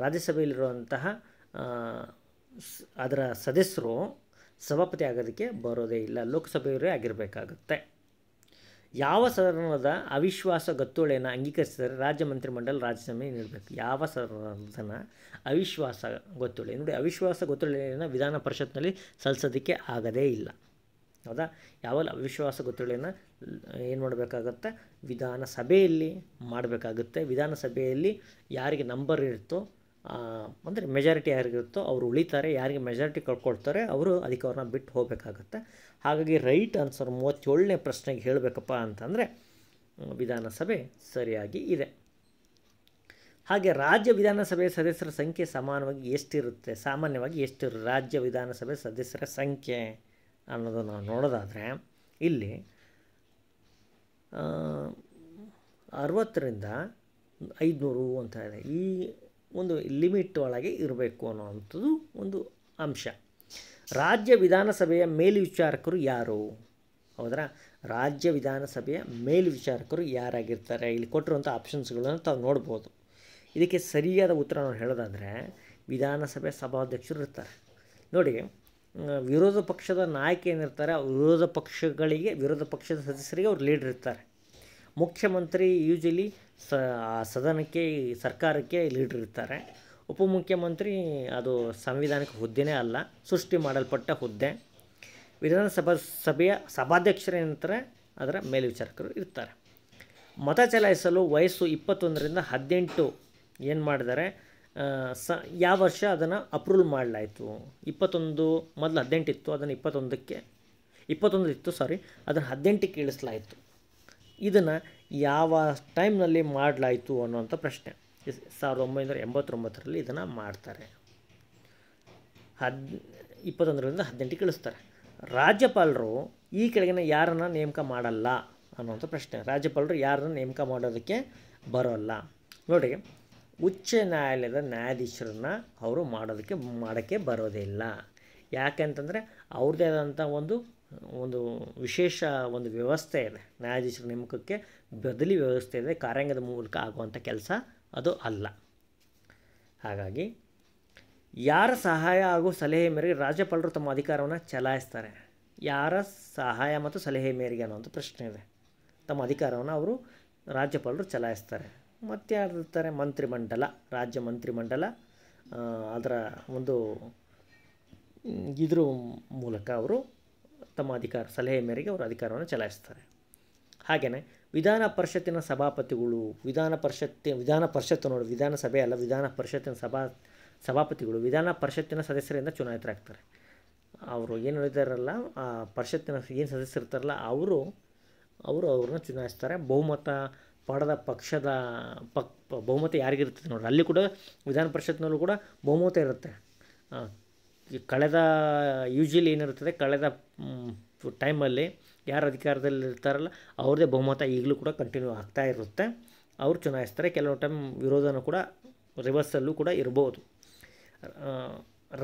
ರಾಜ್ಯಸಭೆಯಲ್ಲಿರುವಂತಹ ಅದರ ಸದಸ್ಯರು ಸಭಾಪತಿ ಆಗೋದಕ್ಕೆ ಬರೋದೇ ಇಲ್ಲ ಲೋಕಸಭೆಯವರೇ ಆಗಿರಬೇಕಾಗುತ್ತೆ ಯಾವ ಸದನದ ಅವಿಶ್ವಾಸ ಗೊತ್ತುವಳಿಯನ್ನು ಅಂಗೀಕರಿಸಿದರೆ ರಾಜ್ಯ ಮಂತ್ರಿಮಂಡಲ ರಾಜೀನಾಮೆ ನೀಡಬೇಕು ಯಾವ ಸದನ ಅವಿಶ್ವಾಸ ಗೊತ್ತುವಳಿ ನೋಡಿ ಅವಿಶ್ವಾಸ ಗೊತ್ತುವಳಿಯನ್ನು ವಿಧಾನ ಪರಿಷತ್ನಲ್ಲಿ ಸಲ್ಲಿಸೋದಕ್ಕೆ ಆಗದೇ ಇಲ್ಲ ಹೌದಾ ಯಾವಾಗ ಅವಿಶ್ವಾಸ ಗೊತ್ತುವಳಿಯನ್ನು ಏನು ಮಾಡಬೇಕಾಗತ್ತೆ ವಿಧಾನಸಭೆಯಲ್ಲಿ ಮಾಡಬೇಕಾಗುತ್ತೆ ವಿಧಾನಸಭೆಯಲ್ಲಿ ಯಾರಿಗೆ ನಂಬರ್ ಇರುತ್ತೋ ಅಂದರೆ ಮೆಜಾರಿಟಿ ಯಾರಿಗಿರುತ್ತೋ ಅವರು ಉಳಿತಾರೆ ಯಾರಿಗೆ ಮೆಜಾರಿಟಿ ಕಳ್ಕೊಳ್ತಾರೆ ಅವರು ಅಧಿಕಾರನ ಬಿಟ್ಟು ಹೋಗಬೇಕಾಗತ್ತೆ ಹಾಗಾಗಿ ರೈಟ್ ಆನ್ಸರ್ ಮೂವತ್ತೇಳನೇ ಪ್ರಶ್ನೆಗೆ ಹೇಳಬೇಕಪ್ಪ ಅಂತಂದರೆ ವಿಧಾನಸಭೆ ಸರಿಯಾಗಿ ಇದೆ ಹಾಗೆ ರಾಜ್ಯ ವಿಧಾನಸಭೆ ಸದಸ್ಯರ ಸಂಖ್ಯೆ ಸಮಾನವಾಗಿ ಎಷ್ಟಿರುತ್ತೆ ಸಾಮಾನ್ಯವಾಗಿ ಎಷ್ಟಿರು ರಾಜ್ಯ ವಿಧಾನಸಭೆ ಸದಸ್ಯರ ಸಂಖ್ಯೆ ಅನ್ನೋದನ್ನು ನಾವು ನೋಡೋದಾದರೆ ಇಲ್ಲಿ ಅರವತ್ತರಿಂದ ಐದುನೂರು ಅಂತ ಇದೆ ಈ ಒಂದು ಲಿಮಿಟ್ ಒಳಗೆ ಇರಬೇಕು ಅನ್ನೋವಂಥದ್ದು ಒಂದು ಅಂಶ ರಾಜ್ಯ ವಿಧಾನಸಭೆಯ ಮೇಲ್ವಿಚಾರಕರು ಯಾರು ಹೌದಾ ರಾಜ್ಯ ವಿಧಾನಸಭೆಯ ಮೇಲ್ವಿಚಾರಕರು ಯಾರಾಗಿರ್ತಾರೆ ಇಲ್ಲಿ ಕೊಟ್ಟಿರುವಂಥ ಆಪ್ಷನ್ಸ್ಗಳನ್ನು ತಾವು ನೋಡ್ಬೋದು ಇದಕ್ಕೆ ಸರಿಯಾದ ಉತ್ತರ ನಾವು ಹೇಳೋದಾದರೆ ವಿಧಾನಸಭೆ ಸಭಾಧ್ಯಕ್ಷರು ಇರ್ತಾರೆ ನೋಡಿ ವಿರೋಧ ಪಕ್ಷದ ನಾಯಕ ಏನಿರ್ತಾರೆ ವಿರೋಧ ಪಕ್ಷಗಳಿಗೆ ವಿರೋಧ ಪಕ್ಷದ ಸದಸ್ಯರಿಗೆ ಅವ್ರು ಲೀಡರ್ ಇರ್ತಾರೆ ಮುಖ್ಯಮಂತ್ರಿ ಯೂಜಲಿ ಸ ಸದನಕ್ಕೆ ಸರ್ಕಾರಕ್ಕೆ ಲೀಡರ್ ಇರ್ತಾರೆ ಉಪಮುಖ್ಯಮಂತ್ರಿ ಅದು ಸಾಂವಿಧಾನಿಕ ಹುದ್ದೆನೇ ಅಲ್ಲ ಸೃಷ್ಟಿ ಮಾಡಲ್ಪಟ್ಟ ಹುದ್ದೆ ವಿಧಾನಸಭಾ ಸಭೆಯ ಸಭಾಧ್ಯಕ್ಷರೇನಿರ್ತಾರೆ ಅದರ ಮೇಲ್ವಿಚಾರಕರು ಇರ್ತಾರೆ ಮತ ಚಲಾಯಿಸಲು ವಯಸ್ಸು ಇಪ್ಪತ್ತೊಂದರಿಂದ ಹದಿನೆಂಟು ಏನು ಮಾಡಿದರೆ ಸ ಯಾವ ವರ್ಷ ಅದನ್ನು ಅಪ್ರೂವಲ್ ಮಾಡಲಾಯಿತು ಇಪ್ಪತ್ತೊಂದು ಮೊದಲು ಹದಿನೆಂಟಿತ್ತು ಅದನ್ನು ಇಪ್ಪತ್ತೊಂದಕ್ಕೆ ಇಪ್ಪತ್ತೊಂದು ಇತ್ತು ಸಾರಿ ಅದನ್ನು ಹದಿನೆಂಟಕ್ಕೆ ಇಳಿಸಲಾಯಿತು ಇದನ್ನು ಯಾವ ಟೈಮ್ನಲ್ಲಿ ಮಾಡಲಾಯಿತು ಅನ್ನುವಂಥ ಪ್ರಶ್ನೆ ಸಾವಿರದ ಒಂಬೈನೂರ ಎಂಬತ್ತೊಂಬತ್ತರಲ್ಲಿ ಇದನ್ನು ಮಾಡ್ತಾರೆ ಹದ್ ಇಪ್ಪತ್ತೊಂದರಿಂದ ಹದಿನೆಂಟಕ್ಕೆ ಇಳಿಸ್ತಾರೆ ರಾಜ್ಯಪಾಲರು ಈ ಕೆಳಗಿನ ಯಾರನ್ನು ನೇಮಕ ಮಾಡಲ್ಲ ಅನ್ನುವಂಥ ಪ್ರಶ್ನೆ ರಾಜ್ಯಪಾಲರು ಯಾರನ್ನು ನೇಮಕ ಮಾಡೋದಕ್ಕೆ ಬರೋಲ್ಲ ನೋಡಿ ಉಚ್ಚ ನ್ಯಾಯಾಲಯದ ನ್ಯಾಯಾಧೀಶರನ್ನ ಅವರು ಮಾಡೋದಕ್ಕೆ ಮಾಡೋಕ್ಕೆ ಬರೋದಿಲ್ಲ ಯಾಕೆಂತಂದರೆ ಅವ್ರದ್ದೇ ಆದಂಥ ಒಂದು ಒಂದು ವಿಶೇಷ ಒಂದು ವ್ಯವಸ್ಥೆ ಇದೆ ನ್ಯಾಯಾಧೀಶರ ನೇಮಕಕ್ಕೆ ಬದಲಿ ವ್ಯವಸ್ಥೆ ಇದೆ ಕಾರ್ಯಾಂಗದ ಮೂಲಕ ಆಗುವಂಥ ಕೆಲಸ ಅದು ಅಲ್ಲ ಹಾಗಾಗಿ ಯಾರ ಸಹಾಯ ಹಾಗೂ ಸಲಹೆ ಮೇರೆಗೆ ರಾಜ್ಯಪಾಲರು ತಮ್ಮ ಅಧಿಕಾರವನ್ನು ಚಲಾಯಿಸ್ತಾರೆ ಯಾರ ಸಹಾಯ ಮತ್ತು ಸಲಹೆ ಮೇರೆಗೆ ಅನ್ನೋಂಥ ಪ್ರಶ್ನೆ ಇದೆ ತಮ್ಮ ಅಧಿಕಾರವನ್ನು ಅವರು ರಾಜ್ಯಪಾಲರು ಚಲಾಯಿಸ್ತಾರೆ ಮತ್ತು ಮಂತ್ರಿಮಂಡಲ ರಾಜ್ಯ ಮಂತ್ರಿಮಂಡಲ ಅದರ ಒಂದು ಇದ್ರ ಮೂಲಕ ಅವರು ತಮ್ಮ ಅಧಿಕಾರ ಸಲಹೆ ಮೇರೆಗೆ ಅವರು ಅಧಿಕಾರವನ್ನು ಚಲಾಯಿಸ್ತಾರೆ ಹಾಗೆಯೇ ವಿಧಾನ ಪರಿಷತ್ತಿನ ಸಭಾಪತಿಗಳು ವಿಧಾನ ಪರಿಷತ್ತಿನ ವಿಧಾನ ಪರಿಷತ್ತು ನೋಡಿ ವಿಧಾನಸಭೆ ಅಲ್ಲ ವಿಧಾನ ಪರಿಷತ್ತಿನ ಸಭಾ ಸಭಾಪತಿಗಳು ವಿಧಾನ ಪರಿಷತ್ತಿನ ಸದಸ್ಯರಿಂದ ಚುನಾಯಿತರಾಗ್ತಾರೆ ಅವರು ಏನು ಹೇಳಿದಾರಲ್ಲ ಆ ಪರಿಷತ್ತಿನ ಏನು ಇರ್ತಾರಲ್ಲ ಅವರು ಅವರು ಅವ್ರನ್ನ ಚುನಾಯಿಸ್ತಾರೆ ಬಹುಮತ ಪಡೆದ ಪಕ್ಷದ ಪಕ್ ಬಹುಮತ ಯಾರಿಗಿರ್ತದೆ ನೋಡ್ರಿ ಅಲ್ಲಿ ಕೂಡ ವಿಧಾನ ಪರಿಷತ್ನಲ್ಲೂ ಕೂಡ ಬಹುಮತ ಇರುತ್ತೆ ಕಳೆದ ಯೂಜ್ವಲಿ ಏನಿರುತ್ತದೆ ಕಳೆದ ಟೈಮಲ್ಲಿ ಯಾರು ಅಧಿಕಾರದಲ್ಲಿ ಇರ್ತಾರಲ್ಲ ಅವ್ರದೇ ಬಹುಮತ ಈಗಲೂ ಕೂಡ ಕಂಟಿನ್ಯೂ ಆಗ್ತಾ ಇರುತ್ತೆ ಅವರು ಚುನಾಯಿಸ್ತಾರೆ ಕೆಲವು ಟೈಮ್ ವಿರೋಧನೂ ಕೂಡ ರಿವರ್ಸಲ್ಲೂ ಕೂಡ ಇರ್ಬೋದು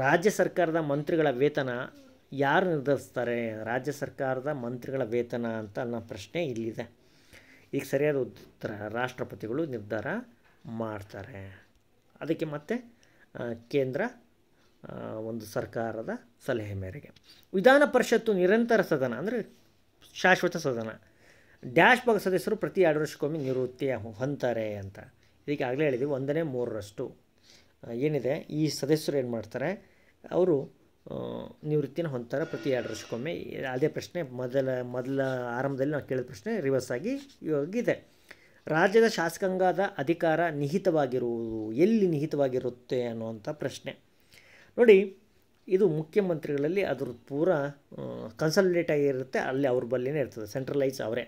ರಾಜ್ಯ ಸರ್ಕಾರದ ಮಂತ್ರಿಗಳ ವೇತನ ಯಾರು ನಿರ್ಧರಿಸ್ತಾರೆ ರಾಜ್ಯ ಸರ್ಕಾರದ ಮಂತ್ರಿಗಳ ವೇತನ ಅಂತ ಅನ್ನೋ ಪ್ರಶ್ನೆ ಇಲ್ಲಿದೆ ಈಗ ಸರಿಯಾದ ಉತ್ತರ ರಾಷ್ಟ್ರಪತಿಗಳು ನಿರ್ಧಾರ ಮಾಡ್ತಾರೆ ಅದಕ್ಕೆ ಮತ್ತೆ ಕೇಂದ್ರ ಒಂದು ಸರ್ಕಾರದ ಸಲಹೆ ಮೇರೆಗೆ ವಿಧಾನ ಪರಿಷತ್ತು ನಿರಂತರ ಸದನ ಅಂದರೆ ಶಾಶ್ವತ ಸದನ ಡ್ಯಾಶ್ ಬಾಗ್ ಸದಸ್ಯರು ಪ್ರತಿ ಎರಡು ವರ್ಷಕ್ಕೊಮ್ಮೆ ನಿವೃತ್ತಿ ಹೊಂತಾರೆ ಅಂತ ಇದಕ್ಕೆ ಆಗಲೇ ಹೇಳಿದ್ವಿ ಒಂದನೇ ಮೂರರಷ್ಟು ಏನಿದೆ ಈ ಸದಸ್ಯರು ಏನು ಮಾಡ್ತಾರೆ ಅವರು ನಿವೃತ್ತಿನ ಹೊಂದ್ತಾರೆ ಪ್ರತಿ ಎರಡು ವರ್ಷಕ್ಕೊಮ್ಮೆ ಅದೇ ಪ್ರಶ್ನೆ ಮೊದಲ ಮೊದಲ ಆರಂಭದಲ್ಲಿ ನಾವು ಕೇಳಿದ ಪ್ರಶ್ನೆ ರಿವರ್ಸ್ ಆಗಿ ಇವಾಗಿದೆ ರಾಜ್ಯದ ಶಾಸಕಾಂಗದ ಅಧಿಕಾರ ನಿಹಿತವಾಗಿರುವುದು ಎಲ್ಲಿ ನಿಹಿತವಾಗಿರುತ್ತೆ ಅನ್ನುವಂಥ ಪ್ರಶ್ನೆ ನೋಡಿ ಇದು ಮುಖ್ಯಮಂತ್ರಿಗಳಲ್ಲಿ ಅದ್ರ ಪೂರ ಕನ್ಸಲ್ಟೇಟ್ ಆಗಿರುತ್ತೆ ಅಲ್ಲಿ ಅವ್ರ ಬಲ್ಲಿನೇ ಇರ್ತದೆ ಸೆಂಟ್ರಲೈಸ್ ಅವರೇ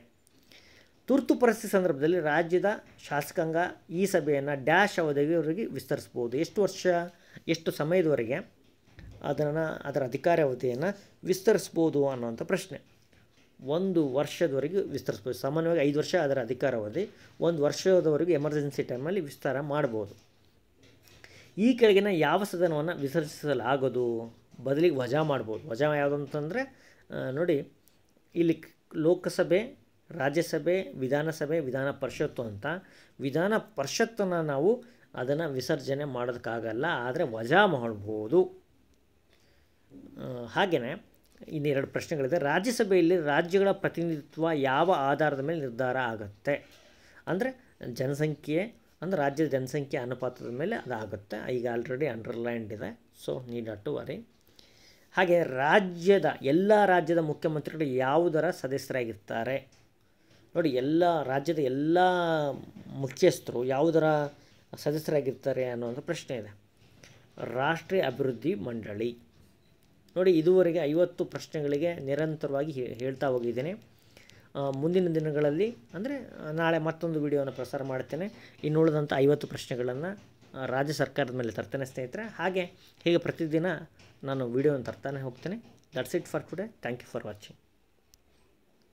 ತುರ್ತು ಪರಿಸ್ಥಿತಿ ಸಂದರ್ಭದಲ್ಲಿ ರಾಜ್ಯದ ಶಾಸಕಾಂಗ ಈ ಸಭೆಯನ್ನು ಡ್ಯಾಶ್ ಅವಧಿಗೆ ವಿಸ್ತರಿಸ್ಬೋದು ಎಷ್ಟು ವರ್ಷ ಎಷ್ಟು ಸಮಯದವರೆಗೆ ಅದನ್ನು ಅದರ ಅಧಿಕಾರಾವಧಿಯನ್ನು ವಿಸ್ತರಿಸ್ಬೋದು ಅನ್ನೋಂಥ ಪ್ರಶ್ನೆ ಒಂದು ವರ್ಷದವರೆಗೂ ವಿಸ್ತರಿಸ್ಬೋದು ಸಾಮಾನ್ಯವಾಗಿ ಐದು ವರ್ಷ ಅದರ ಅಧಿಕಾರಾವಧಿ ಒಂದು ವರ್ಷದವರೆಗೂ ಎಮರ್ಜೆನ್ಸಿ ಟೈಮಲ್ಲಿ ವಿಸ್ತಾರ ಮಾಡ್ಬೋದು ಈ ಕೆಳಗಿನ ಯಾವ ಸದನವನ್ನು ವಿಸರ್ಜಿಸಲಾಗದು ಬದಲಿಗೆ ವಜಾ ಮಾಡ್ಬೋದು ವಜಾ ಯಾವುದು ಅಂತಂದರೆ ನೋಡಿ ಇಲ್ಲಿ ಲೋಕಸಭೆ ರಾಜ್ಯಸಭೆ ವಿಧಾನಸಭೆ ವಿಧಾನ ಪರಿಷತ್ತು ಅಂತ ವಿಧಾನ ಪರಿಷತ್ತನ್ನು ನಾವು ಅದನ್ನು ವಿಸರ್ಜನೆ ಮಾಡೋದಕ್ಕಾಗಲ್ಲ ಆದರೆ ವಜಾ ಮಾಡ್ಬೋದು ಹಾಗೆಯೇ ಇನ್ನೆರಡು ಪ್ರಶ್ನೆಗಳಿದೆ ರಾಜ್ಯಸಭೆಯಲ್ಲಿ ರಾಜ್ಯಗಳ ಪ್ರತಿನಿಧಿತ್ವ ಯಾವ ಆಧಾರದ ಮೇಲೆ ನಿರ್ಧಾರ ಆಗುತ್ತೆ ಅಂದರೆ ಜನಸಂಖ್ಯೆ ಅಂದರೆ ರಾಜ್ಯದ ಜನಸಂಖ್ಯೆ ಅನುಪಾತದ ಮೇಲೆ ಅದಾಗುತ್ತೆ ಈಗ ಆಲ್ರೆಡಿ ಅಂಡರ್ಲೈಂಡ್ ಇದೆ ಸೊ ನೀ ನಾಟ್ ಟು ವರಿ ಹಾಗೆ ರಾಜ್ಯದ ಎಲ್ಲ ರಾಜ್ಯದ ಮುಖ್ಯಮಂತ್ರಿಗಳು ಯಾವುದರ ಸದಸ್ಯರಾಗಿರ್ತಾರೆ ನೋಡಿ ಎಲ್ಲ ರಾಜ್ಯದ ಎಲ್ಲ ಮುಖ್ಯಸ್ಥರು ಯಾವುದರ ಸದಸ್ಯರಾಗಿರ್ತಾರೆ ಒಂದು ಪ್ರಶ್ನೆ ಇದೆ ರಾಷ್ಟ್ರೀಯ ಅಭಿವೃದ್ಧಿ ಮಂಡಳಿ ನೋಡಿ ಇದುವರೆಗೆ ಐವತ್ತು ಪ್ರಶ್ನೆಗಳಿಗೆ ನಿರಂತರವಾಗಿ ಹೇಳ್ತಾ ಹೋಗಿದ್ದೇನೆ ಮುಂದಿನ ದಿನಗಳಲ್ಲಿ ಅಂದರೆ ನಾಳೆ ಮತ್ತೊಂದು ವಿಡಿಯೋವನ್ನು ಪ್ರಸಾರ ಮಾಡ್ತೇನೆ ಇನ್ನುಳಿದಂಥ ಐವತ್ತು ಪ್ರಶ್ನೆಗಳನ್ನು ರಾಜ್ಯ ಸರ್ಕಾರದ ಮೇಲೆ ತರ್ತೇನೆ ಸ್ನೇಹಿತರೆ ಹಾಗೆ ಹೀಗೆ ಪ್ರತಿದಿನ ನಾನು ವೀಡಿಯೋವನ್ನು ತರ್ತಾನೆ ಹೋಗ್ತೇನೆ that's it for today thank you for watching